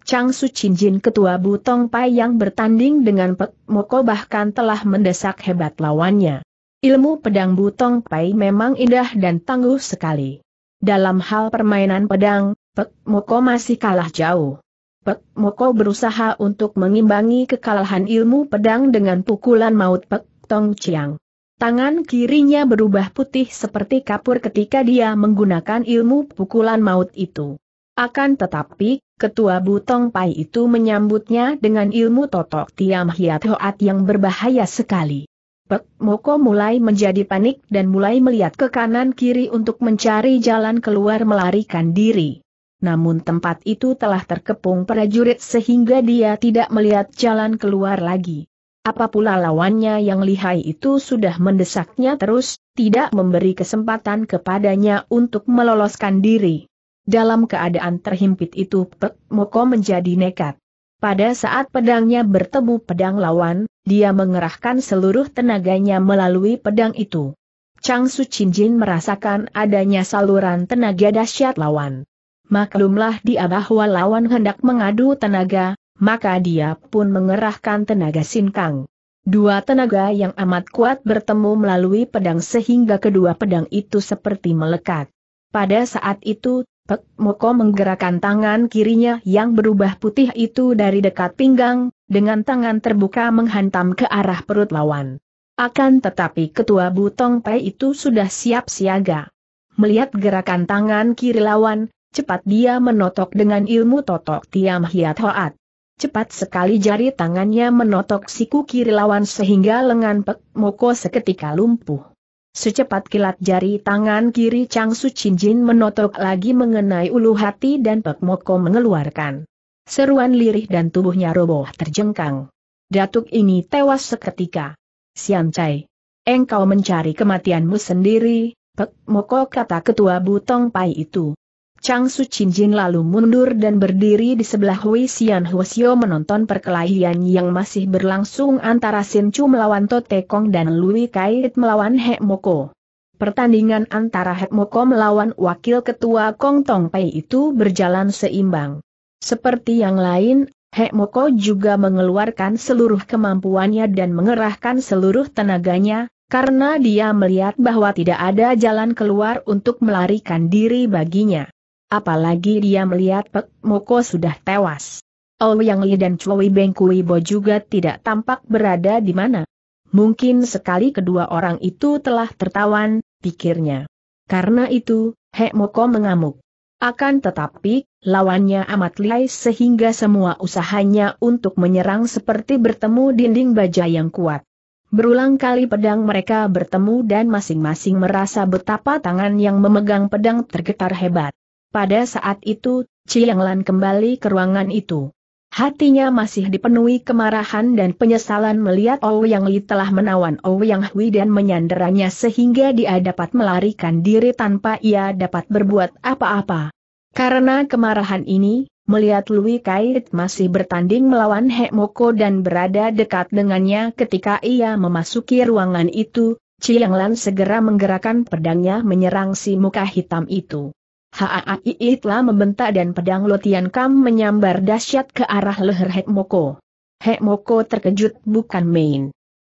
Chang Su Chin Jin ketua Butong Pai yang bertanding dengan Pek Moko bahkan telah mendesak hebat lawannya. Ilmu pedang Butong Pai memang indah dan tangguh sekali. Dalam hal permainan pedang, Pek Moko masih kalah jauh. Pek Moko berusaha untuk mengimbangi kekalahan ilmu pedang dengan pukulan maut Pek Tong Chiang. Tangan kirinya berubah putih seperti kapur ketika dia menggunakan ilmu pukulan maut itu. Akan tetapi, ketua Butong Pai itu menyambutnya dengan ilmu totok Tiam Hiat Hoat yang berbahaya sekali. Pek Moko mulai menjadi panik dan mulai melihat ke kanan-kiri untuk mencari jalan keluar melarikan diri. Namun tempat itu telah terkepung prajurit sehingga dia tidak melihat jalan keluar lagi. Apa pula lawannya yang lihai itu sudah mendesaknya terus, tidak memberi kesempatan kepadanya untuk meloloskan diri. Dalam keadaan terhimpit itu Pek Moko menjadi nekat. Pada saat pedangnya bertemu pedang lawan, dia mengerahkan seluruh tenaganya melalui pedang itu. Chang Su Chin Jin merasakan adanya saluran tenaga dahsyat lawan. Maklumlah dia bahwa lawan hendak mengadu tenaga, maka dia pun mengerahkan tenaga sinkang. Dua tenaga yang amat kuat bertemu melalui pedang sehingga kedua pedang itu seperti melekat. Pada saat itu, Pek Moko menggerakkan tangan kirinya yang berubah putih itu dari dekat pinggang, dengan tangan terbuka menghantam ke arah perut lawan. Akan tetapi ketua Butong Pai itu sudah siap siaga. Melihat gerakan tangan kiri lawan, cepat dia menotok dengan ilmu totok tiam hiat hoat. Cepat sekali jari tangannya menotok siku kiri lawan sehingga lengan Pek Moko seketika lumpuh. Secepat kilat jari tangan kiri Chang Su Chin Jin menotok lagi mengenai ulu hati dan Pek Moko mengeluarkan Seruan lirih dan tubuhnya roboh terjengkang. Datuk ini tewas seketika. Sian Cai, Engkau mencari kematianmu sendiri, Pek Moko kata ketua Butong Pai itu. Chang Su Chin Jin lalu mundur dan berdiri di sebelah Wei Sian Huo menonton perkelahian yang masih berlangsung antara Sin Chu melawan Te Kong dan Lui Kait melawan He Moko. Pertandingan antara He Moko melawan wakil ketua Kong Tong Pai itu berjalan seimbang. Seperti yang lain, Hek Moko juga mengeluarkan seluruh kemampuannya dan mengerahkan seluruh tenaganya, karena dia melihat bahwa tidak ada jalan keluar untuk melarikan diri baginya. Apalagi dia melihat Pek Moko sudah tewas. Ouyang oh, Li dan Chui Bengkuibo juga tidak tampak berada di mana. Mungkin sekali kedua orang itu telah tertawan, pikirnya. Karena itu, Hek Moko mengamuk. Akan tetapi, lawannya amat lihai sehingga semua usahanya untuk menyerang seperti bertemu dinding baja yang kuat. Berulang kali pedang mereka bertemu dan masing-masing merasa betapa tangan yang memegang pedang tergetar hebat. Pada saat itu, Chiang Lan kembali ke ruangan itu. Hatinya masih dipenuhi kemarahan dan penyesalan melihat Ouyang Li telah menawan Ouyang Hui dan menyanderanya sehingga dia dapat melarikan diri tanpa ia dapat berbuat apa-apa. Karena kemarahan ini, melihat Lui Kait masih bertanding melawan He Moko dan berada dekat dengannya ketika ia memasuki ruangan itu, Chiang Lan segera menggerakkan pedangnya menyerang si muka hitam itu. Haai telah membentak dan pedang Lotian Kam menyambar dahsyat ke arah leher Hek Moko. Hek Moko terkejut bukan main.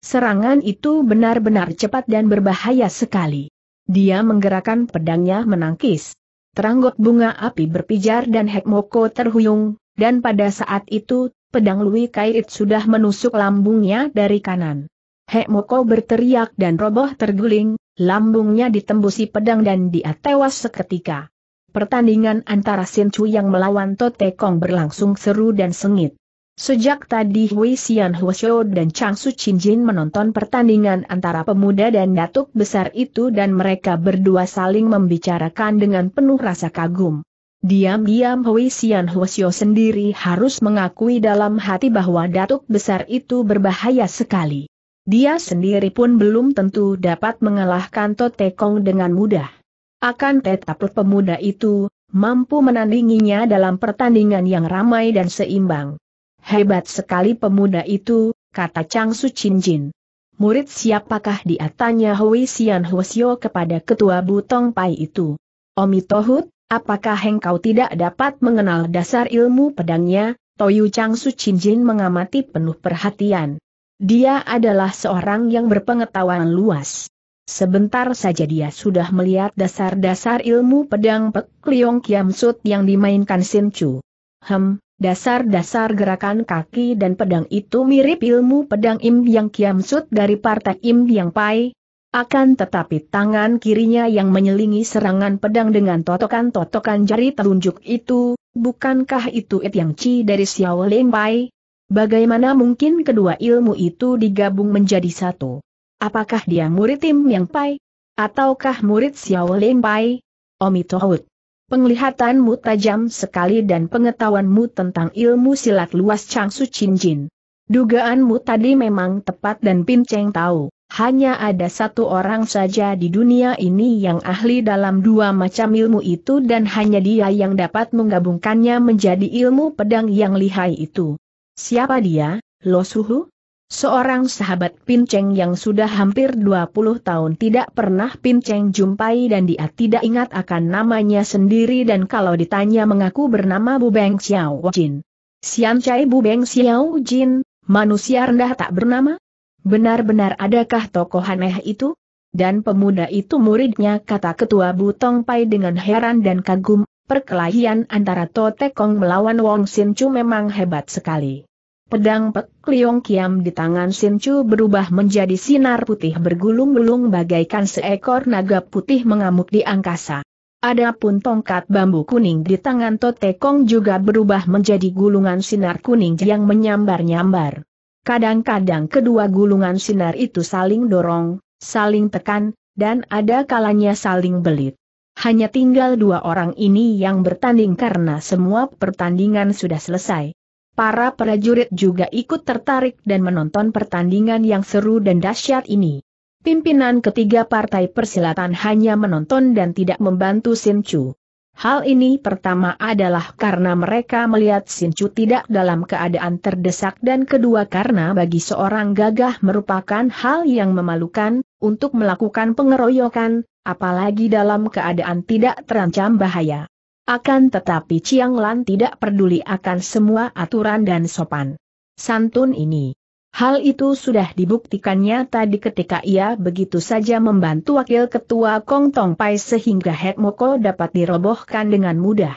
Serangan itu benar-benar cepat dan berbahaya sekali. Dia menggerakkan pedangnya menangkis. Teranggot bunga api berpijar dan Hek Moko terhuyung, dan pada saat itu, pedang Lui Kait sudah menusuk lambungnya dari kanan. Hek Moko berteriak dan roboh terguling, lambungnya ditembusi pedang dan dia tewas seketika pertandingan antara Sin Chu yang melawan Tote Kong berlangsung seru dan sengit. Sejak tadi Hui Xian Huosho dan Chang Su Chin Jin menonton pertandingan antara pemuda dan datuk besar itu dan mereka berdua saling membicarakan dengan penuh rasa kagum. Diam-diam Hui Xian Huosho sendiri harus mengakui dalam hati bahwa datuk besar itu berbahaya sekali. Dia sendiri pun belum tentu dapat mengalahkan Tote Kong dengan mudah. Akan tetapi pemuda itu, mampu menandinginya dalam pertandingan yang ramai dan seimbang. Hebat sekali pemuda itu, kata Chang Su Chin Jin. Murid siapakah dia tanya Hui Xian Hwasyo kepada ketua Butong Pai itu. Omi Tohut, apakah engkau tidak dapat mengenal dasar ilmu pedangnya? Toyu Chang Su Chin Jin mengamati penuh perhatian. Dia adalah seorang yang berpengetahuan luas. Sebentar saja dia sudah melihat dasar-dasar ilmu pedang Pek Liong Kiam Sut yang dimainkan Sin Chu. Hem, dasar-dasar gerakan kaki dan pedang itu mirip ilmu pedang Im Yang Kiam Sut dari partai Im Yang Pai, akan tetapi tangan kirinya yang menyelingi serangan pedang dengan totokan-totokan jari telunjuk itu, bukankah itu It Yang Chi dari Xiao Pai? Bagaimana mungkin kedua ilmu itu digabung menjadi satu? Apakah dia murid Tim Yang Pai? Ataukah murid Xiao Lim Pai? Omitohut. Penglihatanmu tajam sekali dan pengetahuanmu tentang ilmu silat luas Changsu Jin. Dugaanmu tadi memang tepat dan pinceng tahu, hanya ada satu orang saja di dunia ini yang ahli dalam dua macam ilmu itu dan hanya dia yang dapat menggabungkannya menjadi ilmu pedang yang lihai itu. Siapa dia, Lo Suhu? Seorang sahabat pinceng yang sudah hampir 20 tahun tidak pernah pinceng jumpai dan dia tidak ingat akan namanya sendiri dan kalau ditanya mengaku bernama Bu Beng Xiao Jin. Sian Chai Beng Xiao Jin, manusia rendah tak bernama? Benar-benar adakah tokoh aneh itu? Dan pemuda itu muridnya kata ketua Butong Pai dengan heran dan kagum, perkelahian antara Totekong melawan Wong Sin Chu memang hebat sekali. Pedang Pek Liong Kiam di tangan Chu berubah menjadi sinar putih bergulung-gulung bagaikan seekor naga putih mengamuk di angkasa. Adapun tongkat bambu kuning di tangan Tote Kong juga berubah menjadi gulungan sinar kuning yang menyambar-nyambar. Kadang-kadang kedua gulungan sinar itu saling dorong, saling tekan, dan ada kalanya saling belit. Hanya tinggal dua orang ini yang bertanding karena semua pertandingan sudah selesai. Para prajurit juga ikut tertarik dan menonton pertandingan yang seru dan dahsyat ini. Pimpinan ketiga partai persilatan hanya menonton dan tidak membantu Chu. Hal ini pertama adalah karena mereka melihat Chu tidak dalam keadaan terdesak dan kedua karena bagi seorang gagah merupakan hal yang memalukan, untuk melakukan pengeroyokan, apalagi dalam keadaan tidak terancam bahaya. Akan tetapi Chiang Lan tidak peduli akan semua aturan dan sopan. Santun ini. Hal itu sudah dibuktikannya tadi ketika ia begitu saja membantu wakil ketua Kong Tong Pai sehingga Het Moko dapat dirobohkan dengan mudah.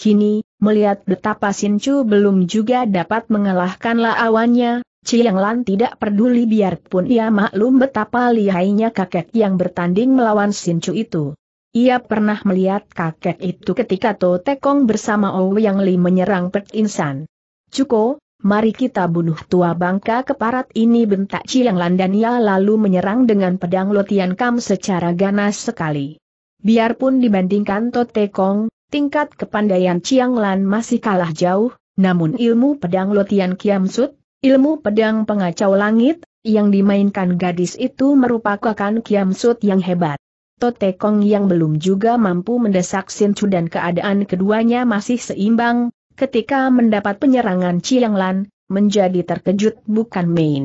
Kini, melihat betapa Sin Chu belum juga dapat mengalahkan lawannya, Chiang Lan tidak peduli biarpun ia maklum betapa lihainya kakek yang bertanding melawan Sin Chu itu. Ia pernah melihat kakek itu ketika To Tekong bersama Ouyang Li menyerang Pek Insan. Cuko, mari kita bunuh tua bangka keparat ini bentak Ciang Landania lalu menyerang dengan pedang Lotian Kam secara ganas sekali. Biarpun dibandingkan To Tekong, tingkat kepandaian Ciang Lan masih kalah jauh, namun ilmu pedang Lotian Kiam Sut, ilmu pedang pengacau langit, yang dimainkan gadis itu merupakan Kiam Sut yang hebat. Totekong yang belum juga mampu mendesak Chu dan keadaan keduanya masih seimbang, ketika mendapat penyerangan Cianglan, menjadi terkejut bukan main.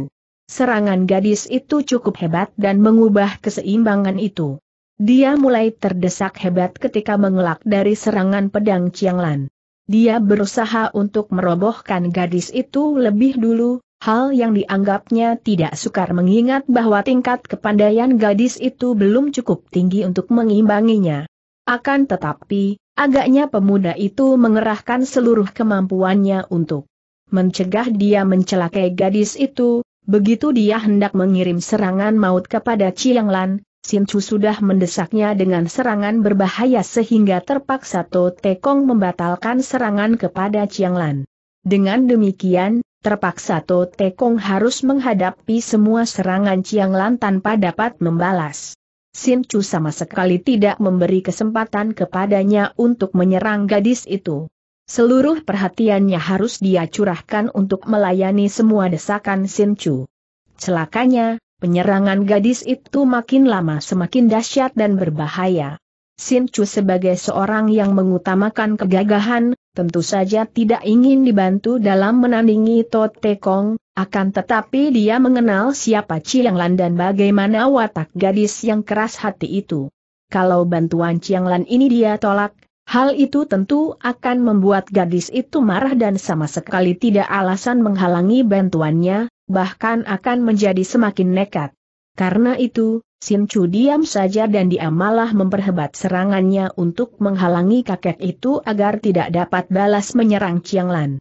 Serangan gadis itu cukup hebat dan mengubah keseimbangan itu. Dia mulai terdesak hebat ketika mengelak dari serangan pedang Cianglan. Dia berusaha untuk merobohkan gadis itu lebih dulu, hal yang dianggapnya tidak sukar mengingat bahwa tingkat kepandaian gadis itu belum cukup tinggi untuk mengimbanginya. Akan tetapi, agaknya pemuda itu mengerahkan seluruh kemampuannya untuk mencegah dia mencelakai gadis itu, begitu dia hendak mengirim serangan maut kepada Chiang Lan, Sin Chu sudah mendesaknya dengan serangan berbahaya sehingga terpaksa To Tekong membatalkan serangan kepada Chiang Dengan demikian, terpaksa To Kong harus menghadapi semua serangan Chiang Lan tanpa dapat membalas. Sin Chu sama sekali tidak memberi kesempatan kepadanya untuk menyerang gadis itu. Seluruh perhatiannya harus dia curahkan untuk melayani semua desakan Sin Chu. Celakanya, penyerangan gadis itu makin lama semakin dahsyat dan berbahaya. Sin Chu sebagai seorang yang mengutamakan kegagahan, tentu saja tidak ingin dibantu dalam menandingi Tote Kong, akan tetapi dia mengenal siapa Chiang Lan dan bagaimana watak gadis yang keras hati itu. Kalau bantuan Chiang Lan ini dia tolak, hal itu tentu akan membuat gadis itu marah dan sama sekali tidak alasan menghalangi bantuannya, bahkan akan menjadi semakin nekat. Karena itu, Sin Chu diam saja dan dia malah memperhebat serangannya untuk menghalangi kakek itu agar tidak dapat balas menyerang Chiang Lan.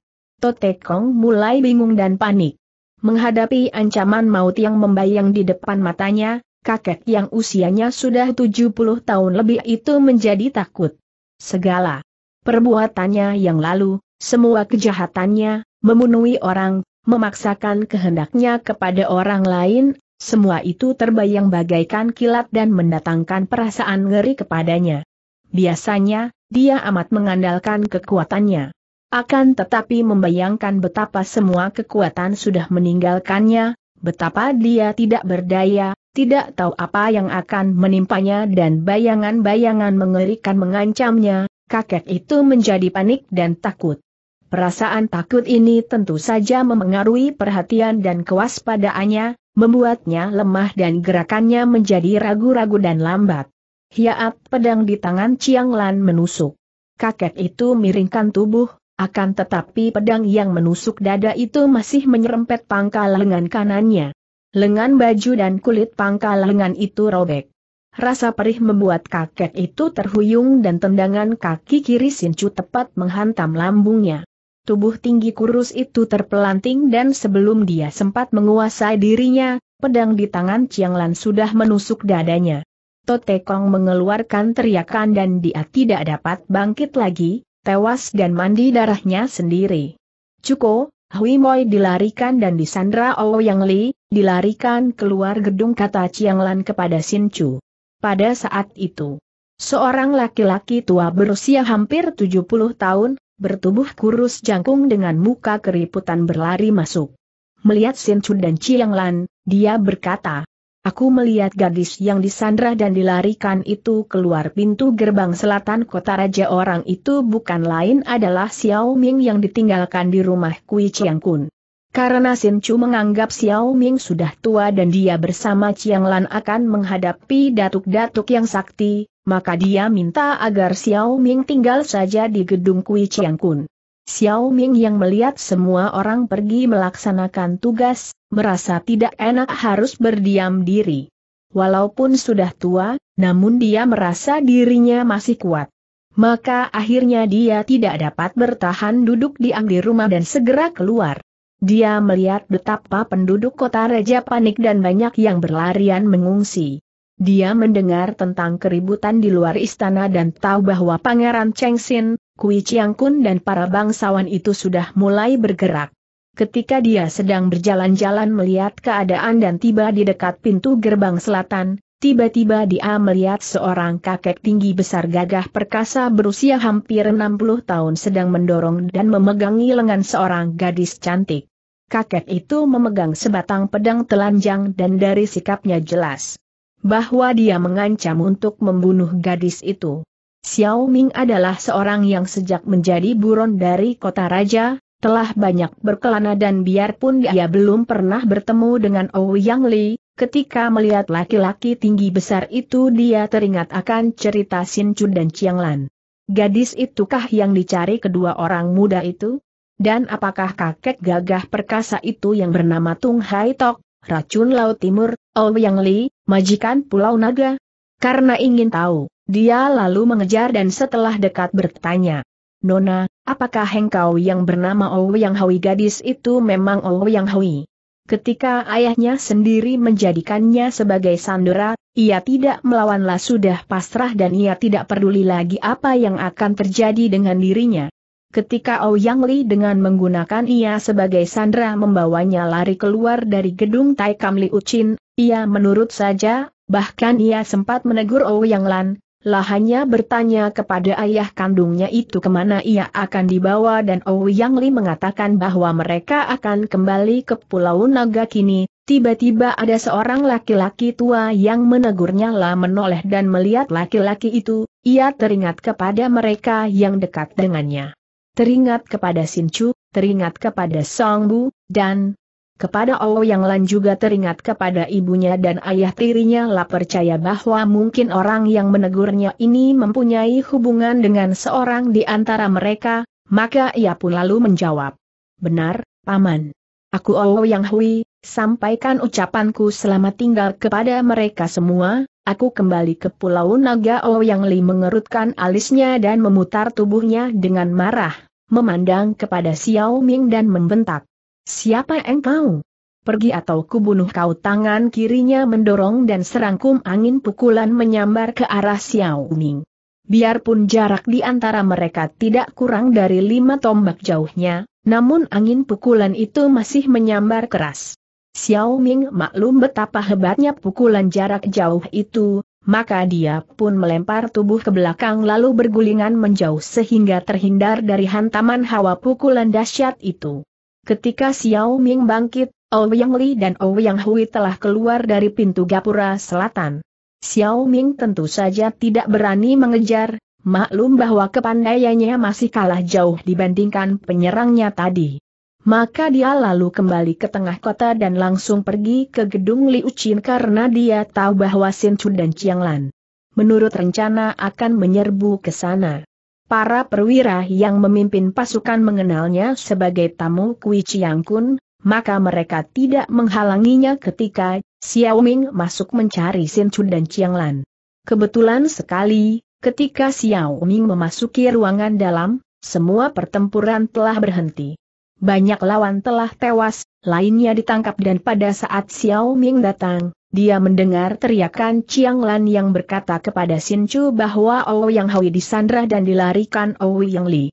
Tote Kong mulai bingung dan panik. Menghadapi ancaman maut yang membayang di depan matanya, kakek yang usianya sudah 70 tahun lebih itu menjadi takut. Segala perbuatannya yang lalu, semua kejahatannya, memenuhi orang, memaksakan kehendaknya kepada orang lain semua itu terbayang bagaikan kilat dan mendatangkan perasaan ngeri kepadanya. Biasanya, dia amat mengandalkan kekuatannya. Akan tetapi membayangkan betapa semua kekuatan sudah meninggalkannya, betapa dia tidak berdaya, tidak tahu apa yang akan menimpanya dan bayangan-bayangan mengerikan mengancamnya, kakek itu menjadi panik dan takut. Perasaan takut ini tentu saja memengaruhi perhatian dan kewaspadaannya, membuatnya lemah dan gerakannya menjadi ragu-ragu dan lambat. Hiaat pedang di tangan Chiang Lan menusuk. Kakek itu miringkan tubuh, akan tetapi pedang yang menusuk dada itu masih menyerempet pangkal lengan kanannya. Lengan baju dan kulit pangkal lengan itu robek. Rasa perih membuat kakek itu terhuyung dan tendangan kaki kiri Sincu tepat menghantam lambungnya. Tubuh tinggi kurus itu terpelanting dan sebelum dia sempat menguasai dirinya, pedang di tangan Chiang Lan sudah menusuk dadanya. Tote Kong mengeluarkan teriakan dan dia tidak dapat bangkit lagi, tewas dan mandi darahnya sendiri. Cuko, Hui Moi dilarikan dan disandra Ouyang oh Li, dilarikan keluar gedung kata Chiang Lan kepada Sin Chu. Pada saat itu, seorang laki-laki tua berusia hampir 70 tahun, bertubuh kurus jangkung dengan muka keriputan berlari masuk. Melihat Sin Chu dan Chiang Lan, dia berkata, Aku melihat gadis yang disandra dan dilarikan itu keluar pintu gerbang selatan kota raja orang itu bukan lain adalah Xiao Ming yang ditinggalkan di rumah Kui Chiang Kun. Karena Sin Chu menganggap Xiao Ming sudah tua dan dia bersama Chiang Lan akan menghadapi datuk-datuk yang sakti, maka dia minta agar Xiao Ming tinggal saja di gedung Kui Chiang Kun. Xiao Ming yang melihat semua orang pergi melaksanakan tugas, merasa tidak enak harus berdiam diri. Walaupun sudah tua, namun dia merasa dirinya masih kuat. Maka akhirnya dia tidak dapat bertahan duduk di angdi rumah dan segera keluar. Dia melihat betapa penduduk kota Raja panik dan banyak yang berlarian mengungsi. Dia mendengar tentang keributan di luar istana dan tahu bahwa Pangeran Cheng Xin, Kui Chiang Kun dan para bangsawan itu sudah mulai bergerak. Ketika dia sedang berjalan-jalan melihat keadaan dan tiba di dekat pintu gerbang selatan, tiba-tiba dia melihat seorang kakek tinggi besar gagah perkasa berusia hampir 60 tahun sedang mendorong dan memegangi lengan seorang gadis cantik. Kakek itu memegang sebatang pedang telanjang dan dari sikapnya jelas bahwa dia mengancam untuk membunuh gadis itu. Xiao Ming adalah seorang yang sejak menjadi buron dari kota raja, telah banyak berkelana dan biarpun dia belum pernah bertemu dengan Ouyang Li, ketika melihat laki-laki tinggi besar itu dia teringat akan cerita Xin Chun dan Chiang Lan. Gadis itukah yang dicari kedua orang muda itu? Dan apakah kakek gagah perkasa itu yang bernama Tung Hai Tok, racun Laut Timur, Ouyang Li, majikan Pulau Naga? Karena ingin tahu, dia lalu mengejar dan setelah dekat bertanya. Nona, apakah engkau yang bernama Ouyang Hui gadis itu memang Ouyang Hui? Ketika ayahnya sendiri menjadikannya sebagai sandera, ia tidak melawanlah sudah pasrah dan ia tidak peduli lagi apa yang akan terjadi dengan dirinya ketika Ouyang Li dengan menggunakan ia sebagai sandra membawanya lari keluar dari gedung Tai Kam Li Ucin, ia menurut saja, bahkan ia sempat menegur Ouyang Lan, lahannya bertanya kepada ayah kandungnya itu kemana ia akan dibawa dan Ouyang Li mengatakan bahwa mereka akan kembali ke Pulau Naga kini, Tiba-tiba ada seorang laki-laki tua yang menegurnya lah menoleh dan melihat laki-laki itu, ia teringat kepada mereka yang dekat dengannya teringat kepada Sinchu, teringat kepada Bu, dan kepada oh yang lain juga teringat kepada ibunya dan ayah tirinya lah percaya bahwa mungkin orang yang menegurnya ini mempunyai hubungan dengan seorang di antara mereka, maka ia pun lalu menjawab. Benar, Paman. Aku Ong oh Yang Hui, sampaikan ucapanku selamat tinggal kepada mereka semua, aku kembali ke Pulau Naga Ong oh Yang Li mengerutkan alisnya dan memutar tubuhnya dengan marah, memandang kepada Xiao Ming dan membentak. Siapa engkau? Pergi atau kubunuh kau tangan kirinya mendorong dan serangkum angin pukulan menyambar ke arah Xiao Ming. Biarpun jarak di antara mereka tidak kurang dari lima tombak jauhnya, namun angin pukulan itu masih menyambar keras. Xiao Ming maklum betapa hebatnya pukulan jarak jauh itu, maka dia pun melempar tubuh ke belakang lalu bergulingan menjauh sehingga terhindar dari hantaman hawa pukulan dahsyat itu. Ketika Xiao Ming bangkit, Ouyang Li dan Ouyang Hui telah keluar dari pintu gapura selatan. Xiao Ming tentu saja tidak berani mengejar, maklum bahwa kepandaiannya masih kalah jauh dibandingkan penyerangnya tadi. Maka dia lalu kembali ke tengah kota dan langsung pergi ke gedung Liu Qin karena dia tahu bahwa Sin Chu dan Chiang Lan. Menurut rencana akan menyerbu ke sana. Para perwira yang memimpin pasukan mengenalnya sebagai tamu Kui Chiang Kun, maka mereka tidak menghalanginya ketika Xiao Ming masuk mencari Sin Chun dan Chiang Lan. Kebetulan sekali, ketika Xiao Ming memasuki ruangan dalam, semua pertempuran telah berhenti. Banyak lawan telah tewas, lainnya ditangkap dan pada saat Xiao Ming datang, dia mendengar teriakan Chiang Lan yang berkata kepada Sin Chu bahwa Ou oh Yang Hui disandra dan dilarikan Ou oh Yang Li.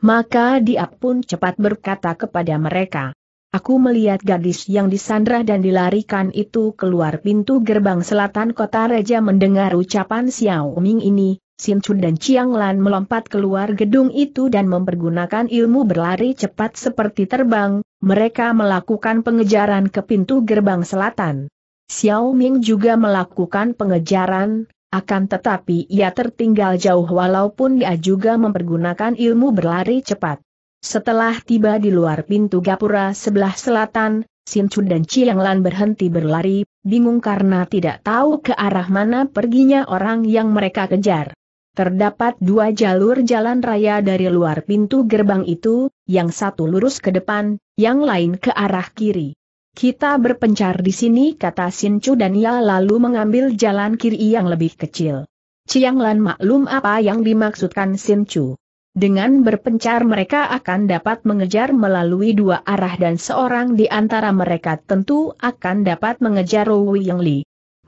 Maka dia pun cepat berkata kepada mereka, Aku melihat gadis yang disandra dan dilarikan itu keluar pintu gerbang selatan kota Raja mendengar ucapan Xiao Ming ini, Sin Chun dan Chiang Lan melompat keluar gedung itu dan mempergunakan ilmu berlari cepat seperti terbang, mereka melakukan pengejaran ke pintu gerbang selatan. Xiao Ming juga melakukan pengejaran, akan tetapi ia tertinggal jauh walaupun dia juga mempergunakan ilmu berlari cepat. Setelah tiba di luar pintu gapura sebelah selatan, Sin Chun dan Chiang Lan berhenti berlari, bingung karena tidak tahu ke arah mana perginya orang yang mereka kejar. Terdapat dua jalur jalan raya dari luar pintu gerbang itu, yang satu lurus ke depan, yang lain ke arah kiri. Kita berpencar di sini kata Chu dan ia lalu mengambil jalan kiri yang lebih kecil. Chiang Lan maklum apa yang dimaksudkan Chu. Dengan berpencar mereka akan dapat mengejar melalui dua arah dan seorang di antara mereka tentu akan dapat mengejar Wu Yang Li.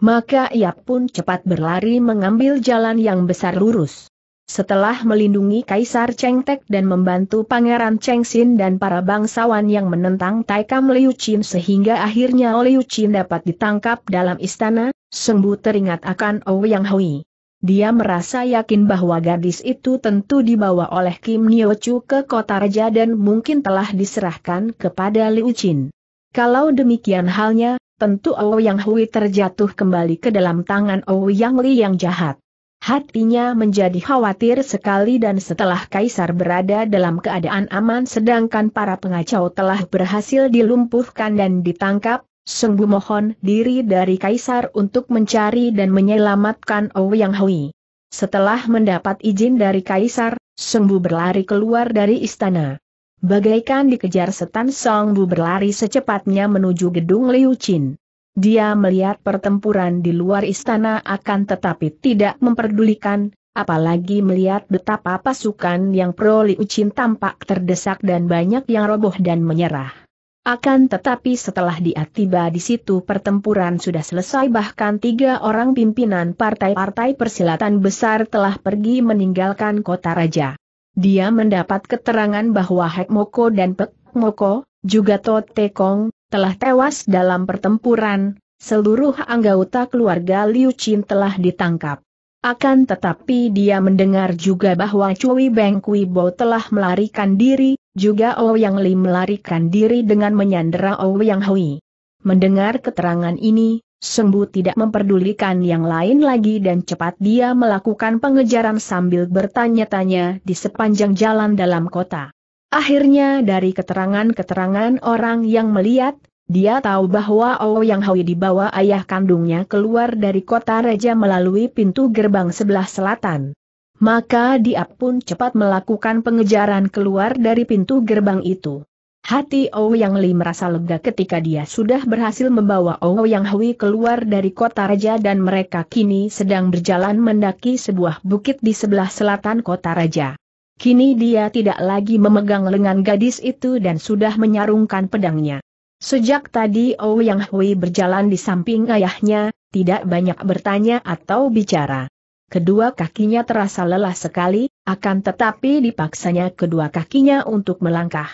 Maka ia pun cepat berlari mengambil jalan yang besar lurus. Setelah melindungi Kaisar Cheng Tek dan membantu Pangeran Cheng Xin dan para bangsawan yang menentang Taikam Liu Qin sehingga akhirnya Liu Qin dapat ditangkap dalam istana, sembuh teringat akan Ouyang Hui. Dia merasa yakin bahwa gadis itu tentu dibawa oleh Kim Nyo Chu ke kota raja dan mungkin telah diserahkan kepada Liu Qin. Kalau demikian halnya, tentu Yang Hui terjatuh kembali ke dalam tangan Yang Li yang jahat. Hatinya menjadi khawatir sekali dan setelah Kaisar berada dalam keadaan aman sedangkan para pengacau telah berhasil dilumpuhkan dan ditangkap, sungguh mohon diri dari Kaisar untuk mencari dan menyelamatkan Ouyang Hui. Setelah mendapat izin dari Kaisar, sungguh berlari keluar dari istana. Bagaikan dikejar setan Songbu berlari secepatnya menuju gedung Liu Qin. Dia melihat pertempuran di luar istana akan tetapi tidak memperdulikan, apalagi melihat betapa pasukan yang pro Liu Qin tampak terdesak dan banyak yang roboh dan menyerah. Akan tetapi setelah dia tiba di situ pertempuran sudah selesai bahkan tiga orang pimpinan partai-partai persilatan besar telah pergi meninggalkan kota raja. Dia mendapat keterangan bahwa Hek Moko dan Pek Moko, juga Tote Kong, telah tewas dalam pertempuran, seluruh anggota keluarga Liu Qin telah ditangkap. Akan tetapi dia mendengar juga bahwa Cui Beng Kui Bo telah melarikan diri, juga Ouyang Li melarikan diri dengan menyandera yang Hui. Mendengar keterangan ini, Sembu tidak memperdulikan yang lain lagi dan cepat dia melakukan pengejaran sambil bertanya-tanya di sepanjang jalan dalam kota. Akhirnya dari keterangan-keterangan orang yang melihat, dia tahu bahwa Ouyang Hui dibawa ayah kandungnya keluar dari kota Raja melalui pintu gerbang sebelah selatan. Maka dia pun cepat melakukan pengejaran keluar dari pintu gerbang itu. Hati yang Li merasa lega ketika dia sudah berhasil membawa yang Hui keluar dari kota raja dan mereka kini sedang berjalan mendaki sebuah bukit di sebelah selatan kota raja. Kini dia tidak lagi memegang lengan gadis itu dan sudah menyarungkan pedangnya. Sejak tadi yang Hui berjalan di samping ayahnya, tidak banyak bertanya atau bicara. Kedua kakinya terasa lelah sekali, akan tetapi dipaksanya kedua kakinya untuk melangkah.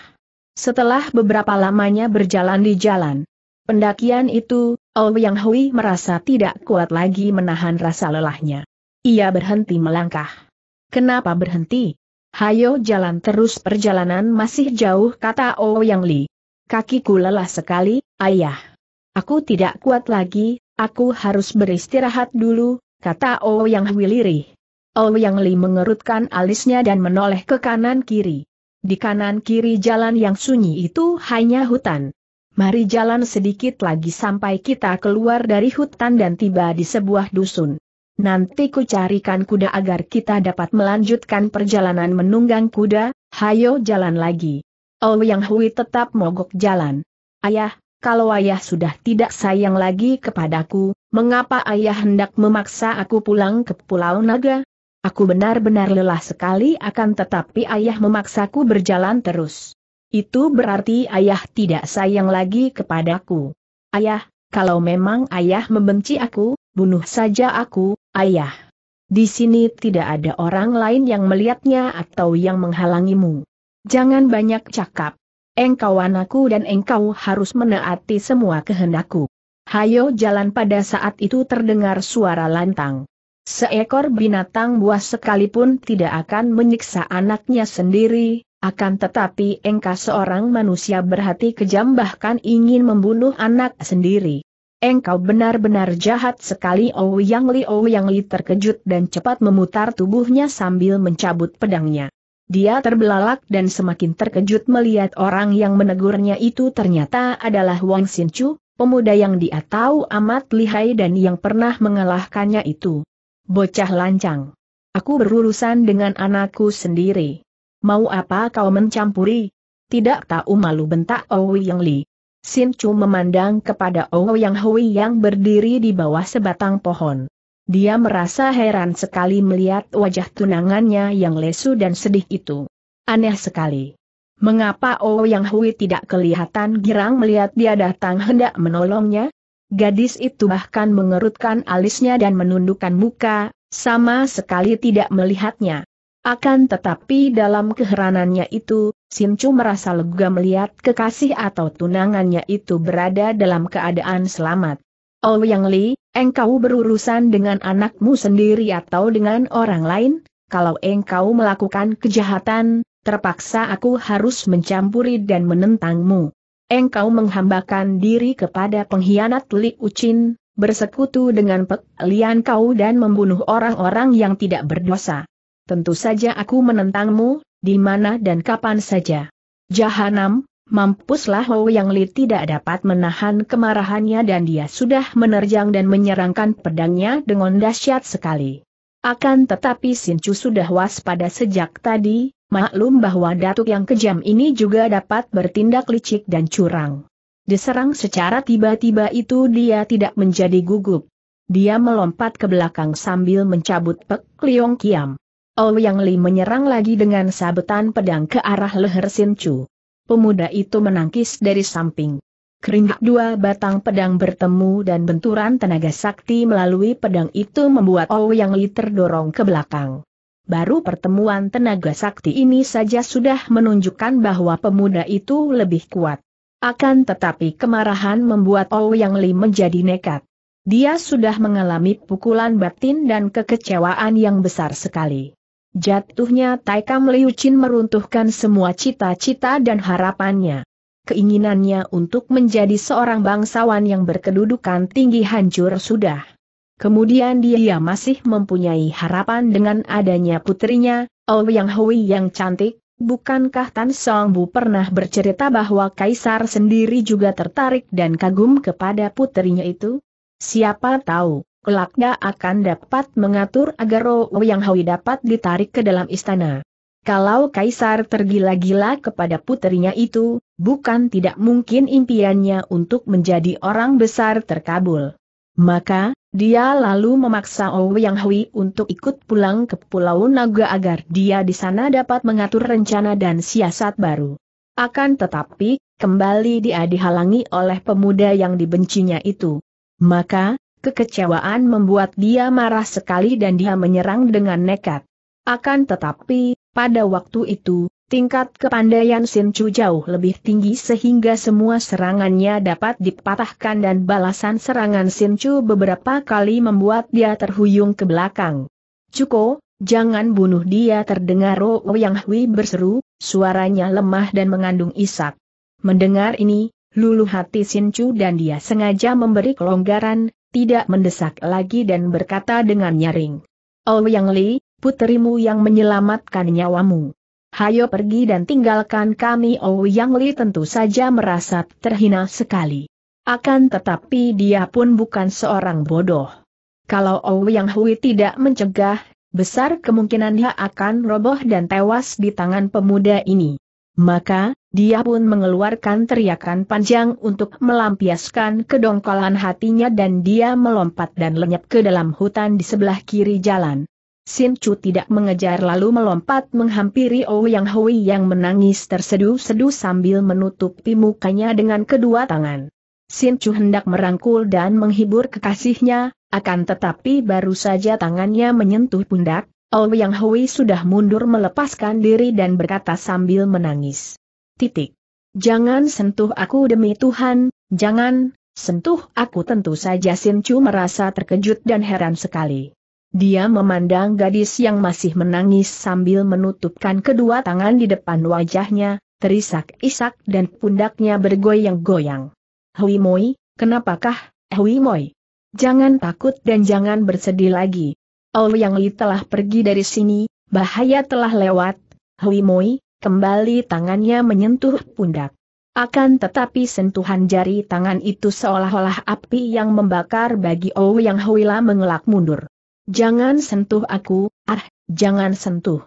Setelah beberapa lamanya berjalan di jalan pendakian itu, Ouyang Yang Hui merasa tidak kuat lagi menahan rasa lelahnya. Ia berhenti melangkah. Kenapa berhenti? Hayo jalan terus perjalanan masih jauh kata Ouyang Yang Li. Kakiku lelah sekali, ayah. Aku tidak kuat lagi, aku harus beristirahat dulu, kata Ouyang oh Hui lirih. Ouyang oh Li mengerutkan alisnya dan menoleh ke kanan-kiri. Di kanan-kiri jalan yang sunyi itu hanya hutan. Mari jalan sedikit lagi sampai kita keluar dari hutan dan tiba di sebuah dusun. Nanti ku carikan kuda agar kita dapat melanjutkan perjalanan menunggang kuda, hayo jalan lagi. Ouyang oh Hui tetap mogok jalan. Ayah, kalau ayah sudah tidak sayang lagi kepadaku, mengapa ayah hendak memaksa aku pulang ke Pulau Naga? Aku benar-benar lelah sekali akan tetapi ayah memaksaku berjalan terus. Itu berarti ayah tidak sayang lagi kepadaku. Ayah, kalau memang ayah membenci aku, bunuh saja aku, ayah. Di sini tidak ada orang lain yang melihatnya atau yang menghalangimu. Jangan banyak cakap. Engkau anakku dan engkau harus menaati semua kehendakku. Hayo jalan pada saat itu terdengar suara lantang. Seekor binatang buas sekalipun tidak akan menyiksa anaknya sendiri, akan tetapi engkau seorang manusia berhati kejam bahkan ingin membunuh anak sendiri. Engkau benar-benar jahat sekali Ouyang Li Ouyang Li terkejut dan cepat memutar tubuhnya sambil mencabut pedangnya. Dia terbelalak dan semakin terkejut melihat orang yang menegurnya itu ternyata adalah Wang Sinchu, pemuda yang dia tahu amat lihai dan yang pernah mengalahkannya itu. Bocah lancang. Aku berurusan dengan anakku sendiri. Mau apa kau mencampuri? Tidak tahu malu bentak Owi Yang Li. Sinchu memandang kepada Owi Yang Hui yang berdiri di bawah sebatang pohon. Dia merasa heran sekali melihat wajah tunangannya yang lesu dan sedih itu. Aneh sekali. Mengapa Oh Yang Hui tidak kelihatan girang melihat dia datang hendak menolongnya? Gadis itu bahkan mengerutkan alisnya dan menundukkan muka, sama sekali tidak melihatnya. Akan tetapi dalam keheranannya itu, Chu merasa lega melihat kekasih atau tunangannya itu berada dalam keadaan selamat. Oh Yang Li, engkau berurusan dengan anakmu sendiri atau dengan orang lain, kalau engkau melakukan kejahatan, terpaksa aku harus mencampuri dan menentangmu. Engkau menghambakan diri kepada pengkhianat Li Ucin, bersekutu dengan Pek Lian kau dan membunuh orang-orang yang tidak berdosa. Tentu saja aku menentangmu, di mana dan kapan saja. Jahanam, Mampuslah Hou Yang Li tidak dapat menahan kemarahannya dan dia sudah menerjang dan menyerangkan pedangnya dengan dahsyat sekali. Akan tetapi Sin Chu sudah waspada sejak tadi, maklum bahwa datuk yang kejam ini juga dapat bertindak licik dan curang. Diserang secara tiba-tiba itu dia tidak menjadi gugup. Dia melompat ke belakang sambil mencabut pek liong kiam. Ouyang Li menyerang lagi dengan sabetan pedang ke arah leher Sin Chu. Pemuda itu menangkis dari samping. Keringat dua batang pedang bertemu dan benturan tenaga sakti melalui pedang itu membuat Yang Li terdorong ke belakang. Baru pertemuan tenaga sakti ini saja sudah menunjukkan bahwa pemuda itu lebih kuat. Akan tetapi kemarahan membuat Yang Li menjadi nekat. Dia sudah mengalami pukulan batin dan kekecewaan yang besar sekali. Jatuhnya Taikam Liu Chin meruntuhkan semua cita-cita dan harapannya. Keinginannya untuk menjadi seorang bangsawan yang berkedudukan tinggi hancur sudah. Kemudian dia masih mempunyai harapan dengan adanya putrinya, Oh Yang Hui yang cantik, bukankah Tan Song Bu pernah bercerita bahwa Kaisar sendiri juga tertarik dan kagum kepada putrinya itu? Siapa tahu, kelaknya akan dapat mengatur agar Roh Yang Hui dapat ditarik ke dalam istana. Kalau Kaisar tergila-gila kepada putrinya itu, bukan tidak mungkin impiannya untuk menjadi orang besar terkabul. Maka, dia lalu memaksa Ouyang Hui untuk ikut pulang ke Pulau Naga agar dia di sana dapat mengatur rencana dan siasat baru. Akan tetapi, kembali dia dihalangi oleh pemuda yang dibencinya itu. Maka, Kekecewaan membuat dia marah sekali dan dia menyerang dengan nekat. Akan tetapi, pada waktu itu, tingkat kepandaian Sin Chu jauh lebih tinggi sehingga semua serangannya dapat dipatahkan dan balasan serangan Sin Chu beberapa kali membuat dia terhuyung ke belakang. Cuko, jangan bunuh dia terdengar Ro Yang Hui berseru, suaranya lemah dan mengandung isak. Mendengar ini, luluh hati Sin Chu dan dia sengaja memberi kelonggaran, tidak mendesak lagi dan berkata dengan nyaring. Oh Yang Li, putrimu yang menyelamatkan nyawamu. Hayo pergi dan tinggalkan kami Oh Yang Li tentu saja merasa terhina sekali. Akan tetapi dia pun bukan seorang bodoh. Kalau Oh Yang Hui tidak mencegah, besar kemungkinan dia akan roboh dan tewas di tangan pemuda ini. Maka, dia pun mengeluarkan teriakan panjang untuk melampiaskan kedongkolan hatinya dan dia melompat dan lenyap ke dalam hutan di sebelah kiri jalan. Sin Chu tidak mengejar lalu melompat menghampiri Ouyang oh Yang Hui yang menangis terseduh-seduh sambil menutupi mukanya dengan kedua tangan. Sin Chu hendak merangkul dan menghibur kekasihnya, akan tetapi baru saja tangannya menyentuh pundak, Ouyang Hui sudah mundur melepaskan diri dan berkata sambil menangis. Titik. Jangan sentuh aku demi Tuhan, jangan, sentuh aku tentu saja Chu merasa terkejut dan heran sekali. Dia memandang gadis yang masih menangis sambil menutupkan kedua tangan di depan wajahnya, terisak-isak dan pundaknya bergoyang-goyang. Hui Moi, kenapakah, Hui Moi? Jangan takut dan jangan bersedih lagi, yang Li telah pergi dari sini, bahaya telah lewat, Hui Moi, kembali tangannya menyentuh pundak. Akan tetapi sentuhan jari tangan itu seolah-olah api yang membakar bagi yang Huila mengelak mundur. Jangan sentuh aku, ah, jangan sentuh.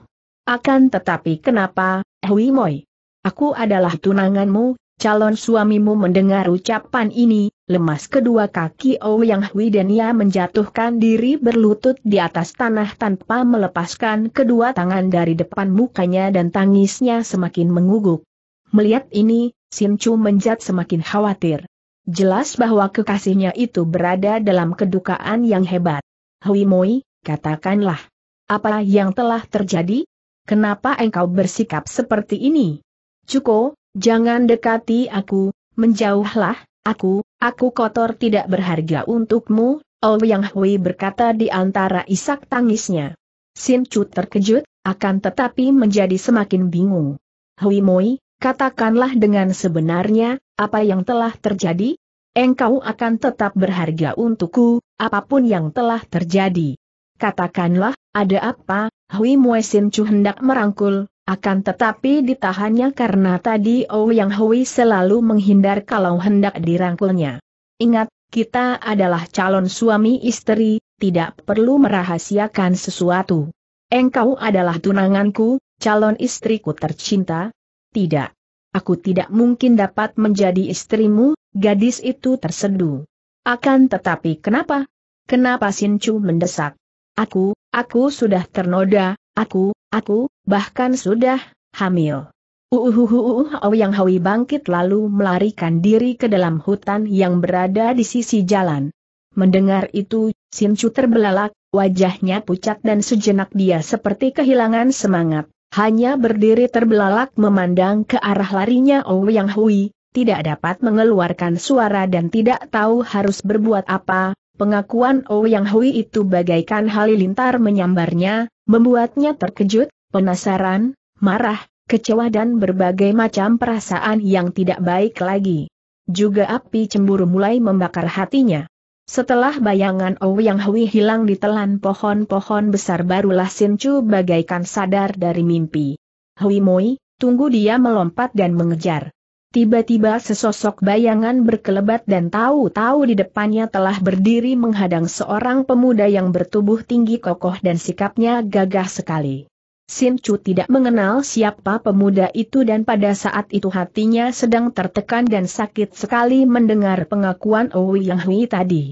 Akan tetapi kenapa, Hui Moi? Aku adalah tunanganmu, Calon suamimu mendengar ucapan ini, lemas kedua kaki Ouyang Hui dan ia menjatuhkan diri berlutut di atas tanah tanpa melepaskan kedua tangan dari depan mukanya dan tangisnya semakin mengugup. Melihat ini, Sin Chu menjat semakin khawatir. Jelas bahwa kekasihnya itu berada dalam kedukaan yang hebat. Hui Moi, katakanlah. Apa yang telah terjadi? Kenapa engkau bersikap seperti ini? Cukup. Jangan dekati aku, menjauhlah, aku, aku kotor tidak berharga untukmu, Oh Yang Hui berkata di antara isak tangisnya. Sin Chu terkejut, akan tetapi menjadi semakin bingung. Hui Moi, katakanlah dengan sebenarnya, apa yang telah terjadi? Engkau akan tetap berharga untukku, apapun yang telah terjadi. Katakanlah, ada apa, Hui Moi Sin Chu hendak merangkul, akan tetapi ditahannya karena tadi oh Yang Hui selalu menghindar kalau hendak dirangkulnya. Ingat, kita adalah calon suami istri, tidak perlu merahasiakan sesuatu. Engkau adalah tunanganku, calon istriku tercinta. Tidak. Aku tidak mungkin dapat menjadi istrimu, gadis itu terseduh. Akan tetapi kenapa? Kenapa Chu mendesak? Aku, aku sudah ternoda, aku, Aku, bahkan sudah, hamil. Uhuhuhuhuh uh, uh, uh, Yang Hawi bangkit lalu melarikan diri ke dalam hutan yang berada di sisi jalan. Mendengar itu, Chu terbelalak, wajahnya pucat dan sejenak dia seperti kehilangan semangat, hanya berdiri terbelalak memandang ke arah larinya oh Yang Hui, tidak dapat mengeluarkan suara dan tidak tahu harus berbuat apa, pengakuan oh Yang Hui itu bagaikan halilintar menyambarnya, Membuatnya terkejut, penasaran, marah, kecewa dan berbagai macam perasaan yang tidak baik lagi. Juga api cemburu mulai membakar hatinya. Setelah bayangan Ouyang oh Hui hilang di telan pohon-pohon besar barulah Sin Chu bagaikan sadar dari mimpi. Hui Moi, tunggu dia melompat dan mengejar. Tiba-tiba sesosok bayangan berkelebat dan tahu-tahu di depannya telah berdiri menghadang seorang pemuda yang bertubuh tinggi kokoh dan sikapnya gagah sekali. Sin Chu tidak mengenal siapa pemuda itu dan pada saat itu hatinya sedang tertekan dan sakit sekali mendengar pengakuan Owi Yang Hui tadi.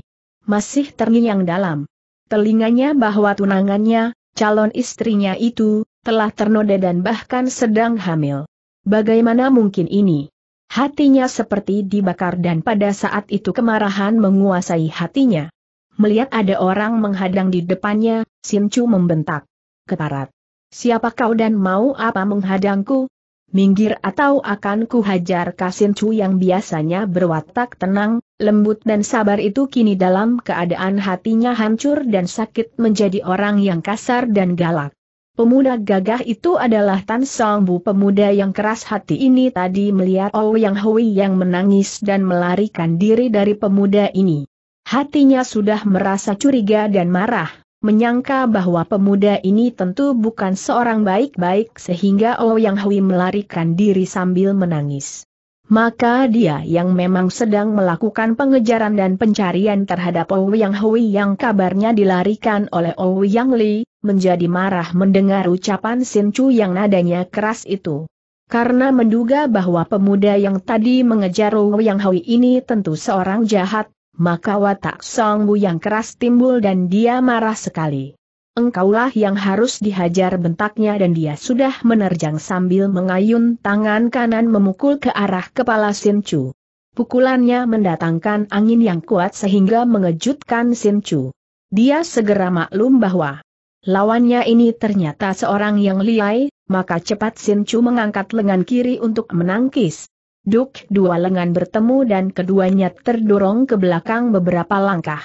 Masih terngiang dalam telinganya bahwa tunangannya, calon istrinya itu, telah ternoda dan bahkan sedang hamil. Bagaimana mungkin ini? Hatinya seperti dibakar dan pada saat itu kemarahan menguasai hatinya. Melihat ada orang menghadang di depannya, Chu membentak. Keparat. Siapa kau dan mau apa menghadangku? Minggir atau akan kuhajar Chu yang biasanya berwatak tenang, lembut dan sabar itu kini dalam keadaan hatinya hancur dan sakit menjadi orang yang kasar dan galak. Pemuda gagah itu adalah Tan Songbu pemuda yang keras hati ini tadi melihat Ouyang oh Hui yang menangis dan melarikan diri dari pemuda ini. Hatinya sudah merasa curiga dan marah, menyangka bahwa pemuda ini tentu bukan seorang baik-baik sehingga Ouyang oh Hui melarikan diri sambil menangis. Maka dia yang memang sedang melakukan pengejaran dan pencarian terhadap Ouyang oh Hui yang kabarnya dilarikan oleh Ouyang Li, menjadi marah mendengar ucapan Sin Chu yang nadanya keras itu. Karena menduga bahwa pemuda yang tadi mengejar Wu Yang Hui ini tentu seorang jahat, maka watak Song Bu yang keras timbul dan dia marah sekali. Engkaulah yang harus dihajar bentaknya dan dia sudah menerjang sambil mengayun tangan kanan memukul ke arah kepala Sin Chu. Pukulannya mendatangkan angin yang kuat sehingga mengejutkan Sin Chu. Dia segera maklum bahwa Lawannya ini ternyata seorang yang liai, maka cepat Sin Chu mengangkat lengan kiri untuk menangkis. Duk dua lengan bertemu dan keduanya terdorong ke belakang beberapa langkah.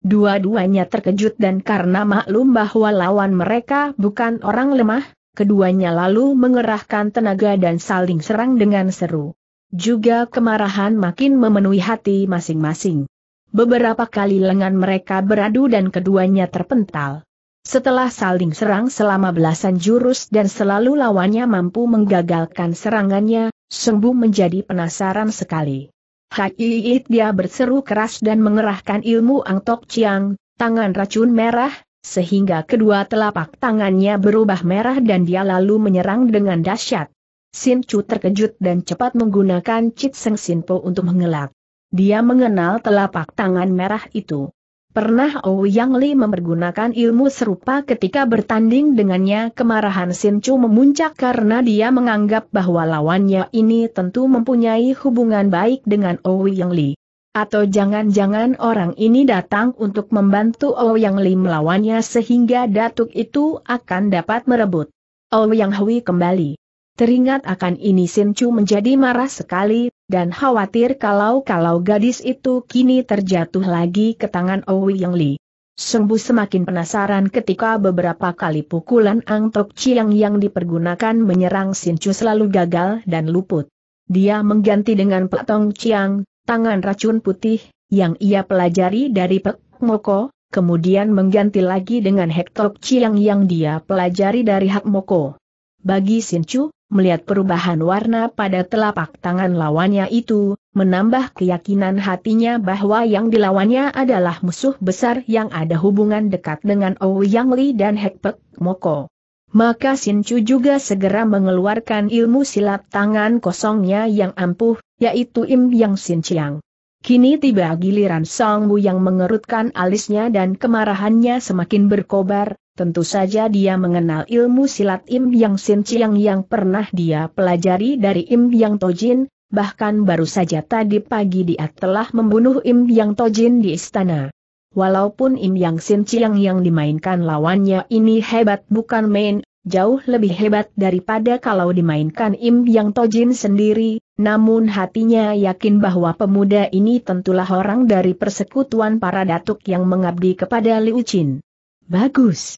Dua-duanya terkejut dan karena maklum bahwa lawan mereka bukan orang lemah, keduanya lalu mengerahkan tenaga dan saling serang dengan seru. Juga kemarahan makin memenuhi hati masing-masing. Beberapa kali lengan mereka beradu dan keduanya terpental. Setelah saling serang selama belasan jurus dan selalu lawannya mampu menggagalkan serangannya, Sembu menjadi penasaran sekali. Haiit dia berseru keras dan mengerahkan ilmu Tok Chiang, tangan racun merah, sehingga kedua telapak tangannya berubah merah dan dia lalu menyerang dengan dahsyat. Sin Chu terkejut dan cepat menggunakan Chit Seng Sin Po untuk mengelak. Dia mengenal telapak tangan merah itu. Pernah Ouyang Li mempergunakan ilmu serupa ketika bertanding dengannya kemarahan Sin Chu memuncak karena dia menganggap bahwa lawannya ini tentu mempunyai hubungan baik dengan Ouyang Li. Atau jangan-jangan orang ini datang untuk membantu Ouyang Li melawannya sehingga datuk itu akan dapat merebut. Ouyang Hui kembali. Teringat akan ini Sin Chu menjadi marah sekali, dan khawatir kalau-kalau gadis itu kini terjatuh lagi ke tangan Owi Yang Li. Sembu semakin penasaran ketika beberapa kali pukulan Ang Tok Chiang yang dipergunakan menyerang Chu selalu gagal dan luput. Dia mengganti dengan Pek Tong Chiang, tangan racun putih, yang ia pelajari dari Pek Moko, kemudian mengganti lagi dengan Hek Tok Chiang yang dia pelajari dari Hak Moko. Bagi Chu, melihat perubahan warna pada telapak tangan lawannya itu, menambah keyakinan hatinya bahwa yang dilawannya adalah musuh besar yang ada hubungan dekat dengan Ouyang Li dan Hekpek Moko. Maka Sin Chu juga segera mengeluarkan ilmu silat tangan kosongnya yang ampuh, yaitu Im Yang Sin Chiang. Kini tiba giliran Song Wu yang mengerutkan alisnya dan kemarahannya semakin berkobar, Tentu saja dia mengenal ilmu silat Im Yang Sin Chiang yang pernah dia pelajari dari Im Yang Tojin, bahkan baru saja tadi pagi dia telah membunuh Im Yang Tojin di istana. Walaupun Im Yang Sin Chiang yang dimainkan lawannya ini hebat bukan main, jauh lebih hebat daripada kalau dimainkan Im Yang Tojin sendiri, namun hatinya yakin bahwa pemuda ini tentulah orang dari persekutuan para datuk yang mengabdi kepada Liu Qin. Bagus.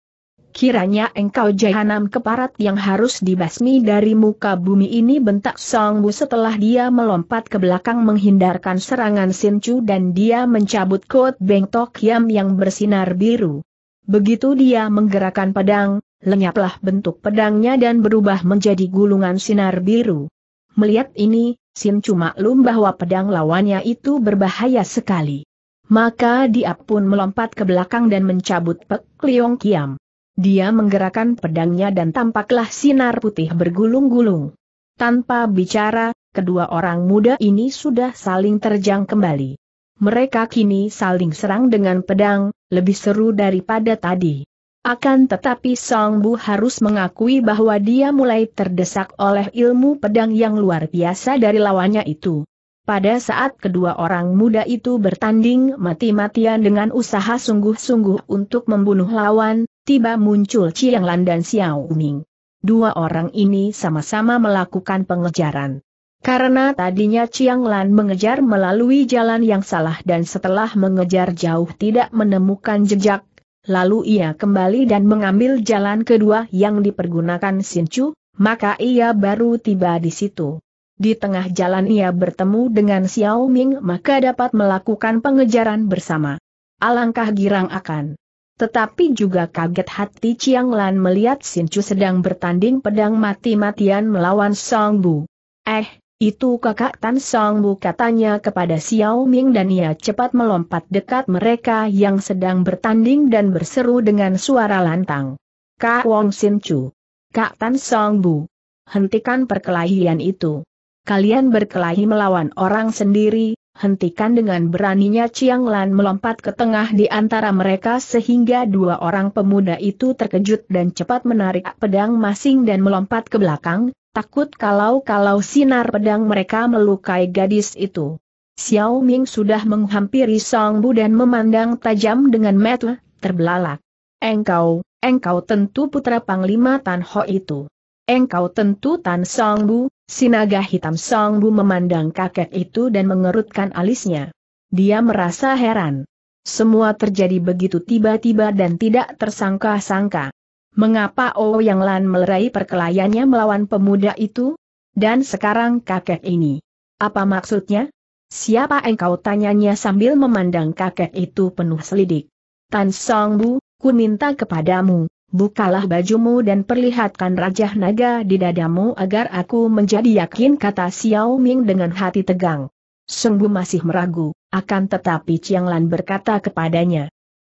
Kiranya engkau jahanam keparat yang harus dibasmi dari muka bumi ini bentak Song Bu setelah dia melompat ke belakang menghindarkan serangan Sinchu dan dia mencabut kot Beng Tok Yam yang bersinar biru. Begitu dia menggerakkan pedang, lenyaplah bentuk pedangnya dan berubah menjadi gulungan sinar biru. Melihat ini, Sinchu maklum bahwa pedang lawannya itu berbahaya sekali. Maka dia pun melompat ke belakang dan mencabut Pek Liong Kiam. Dia menggerakkan pedangnya dan tampaklah sinar putih bergulung-gulung. Tanpa bicara, kedua orang muda ini sudah saling terjang kembali. Mereka kini saling serang dengan pedang, lebih seru daripada tadi. Akan tetapi Song Bu harus mengakui bahwa dia mulai terdesak oleh ilmu pedang yang luar biasa dari lawannya itu. Pada saat kedua orang muda itu bertanding mati-matian dengan usaha sungguh-sungguh untuk membunuh lawan, tiba muncul Chiang Lan dan Xiao Ming. Dua orang ini sama-sama melakukan pengejaran. Karena tadinya Chiang Lan mengejar melalui jalan yang salah dan setelah mengejar jauh tidak menemukan jejak, lalu ia kembali dan mengambil jalan kedua yang dipergunakan Chu, maka ia baru tiba di situ. Di tengah jalan ia bertemu dengan Xiao Ming maka dapat melakukan pengejaran bersama. Alangkah girang akan tetapi juga kaget hati Chiang Lan melihat Sin Chu sedang bertanding pedang mati-matian melawan Song Bu. Eh, itu kakak Tan Song Bu katanya kepada Xiao Ming dan ia cepat melompat dekat mereka yang sedang bertanding dan berseru dengan suara lantang. Kak Wong Chu, Kak Tan Song Bu. Hentikan perkelahian itu. Kalian berkelahi melawan orang sendiri, hentikan dengan beraninya Chiang Lan melompat ke tengah di antara mereka sehingga dua orang pemuda itu terkejut dan cepat menarik pedang masing dan melompat ke belakang, takut kalau-kalau sinar pedang mereka melukai gadis itu. Xiao Ming sudah menghampiri Song Bu dan memandang tajam dengan mata terbelalak. Engkau, engkau tentu putra Panglima Tan Ho itu. Engkau tentu Tan Song Bu, Sinaga hitam Song Bu memandang kakek itu dan mengerutkan alisnya. Dia merasa heran. Semua terjadi begitu tiba-tiba dan tidak tersangka-sangka. Mengapa Oh Yang Lan melerai perkelahiannya melawan pemuda itu? Dan sekarang kakek ini. Apa maksudnya? Siapa engkau tanyanya sambil memandang kakek itu penuh selidik. Tan Song Bu, ku minta kepadamu, Bukalah bajumu dan perlihatkan rajah naga di dadamu agar aku menjadi yakin kata Xiao Ming dengan hati tegang. Sungguh masih meragu, akan tetapi Chiang Lan berkata kepadanya,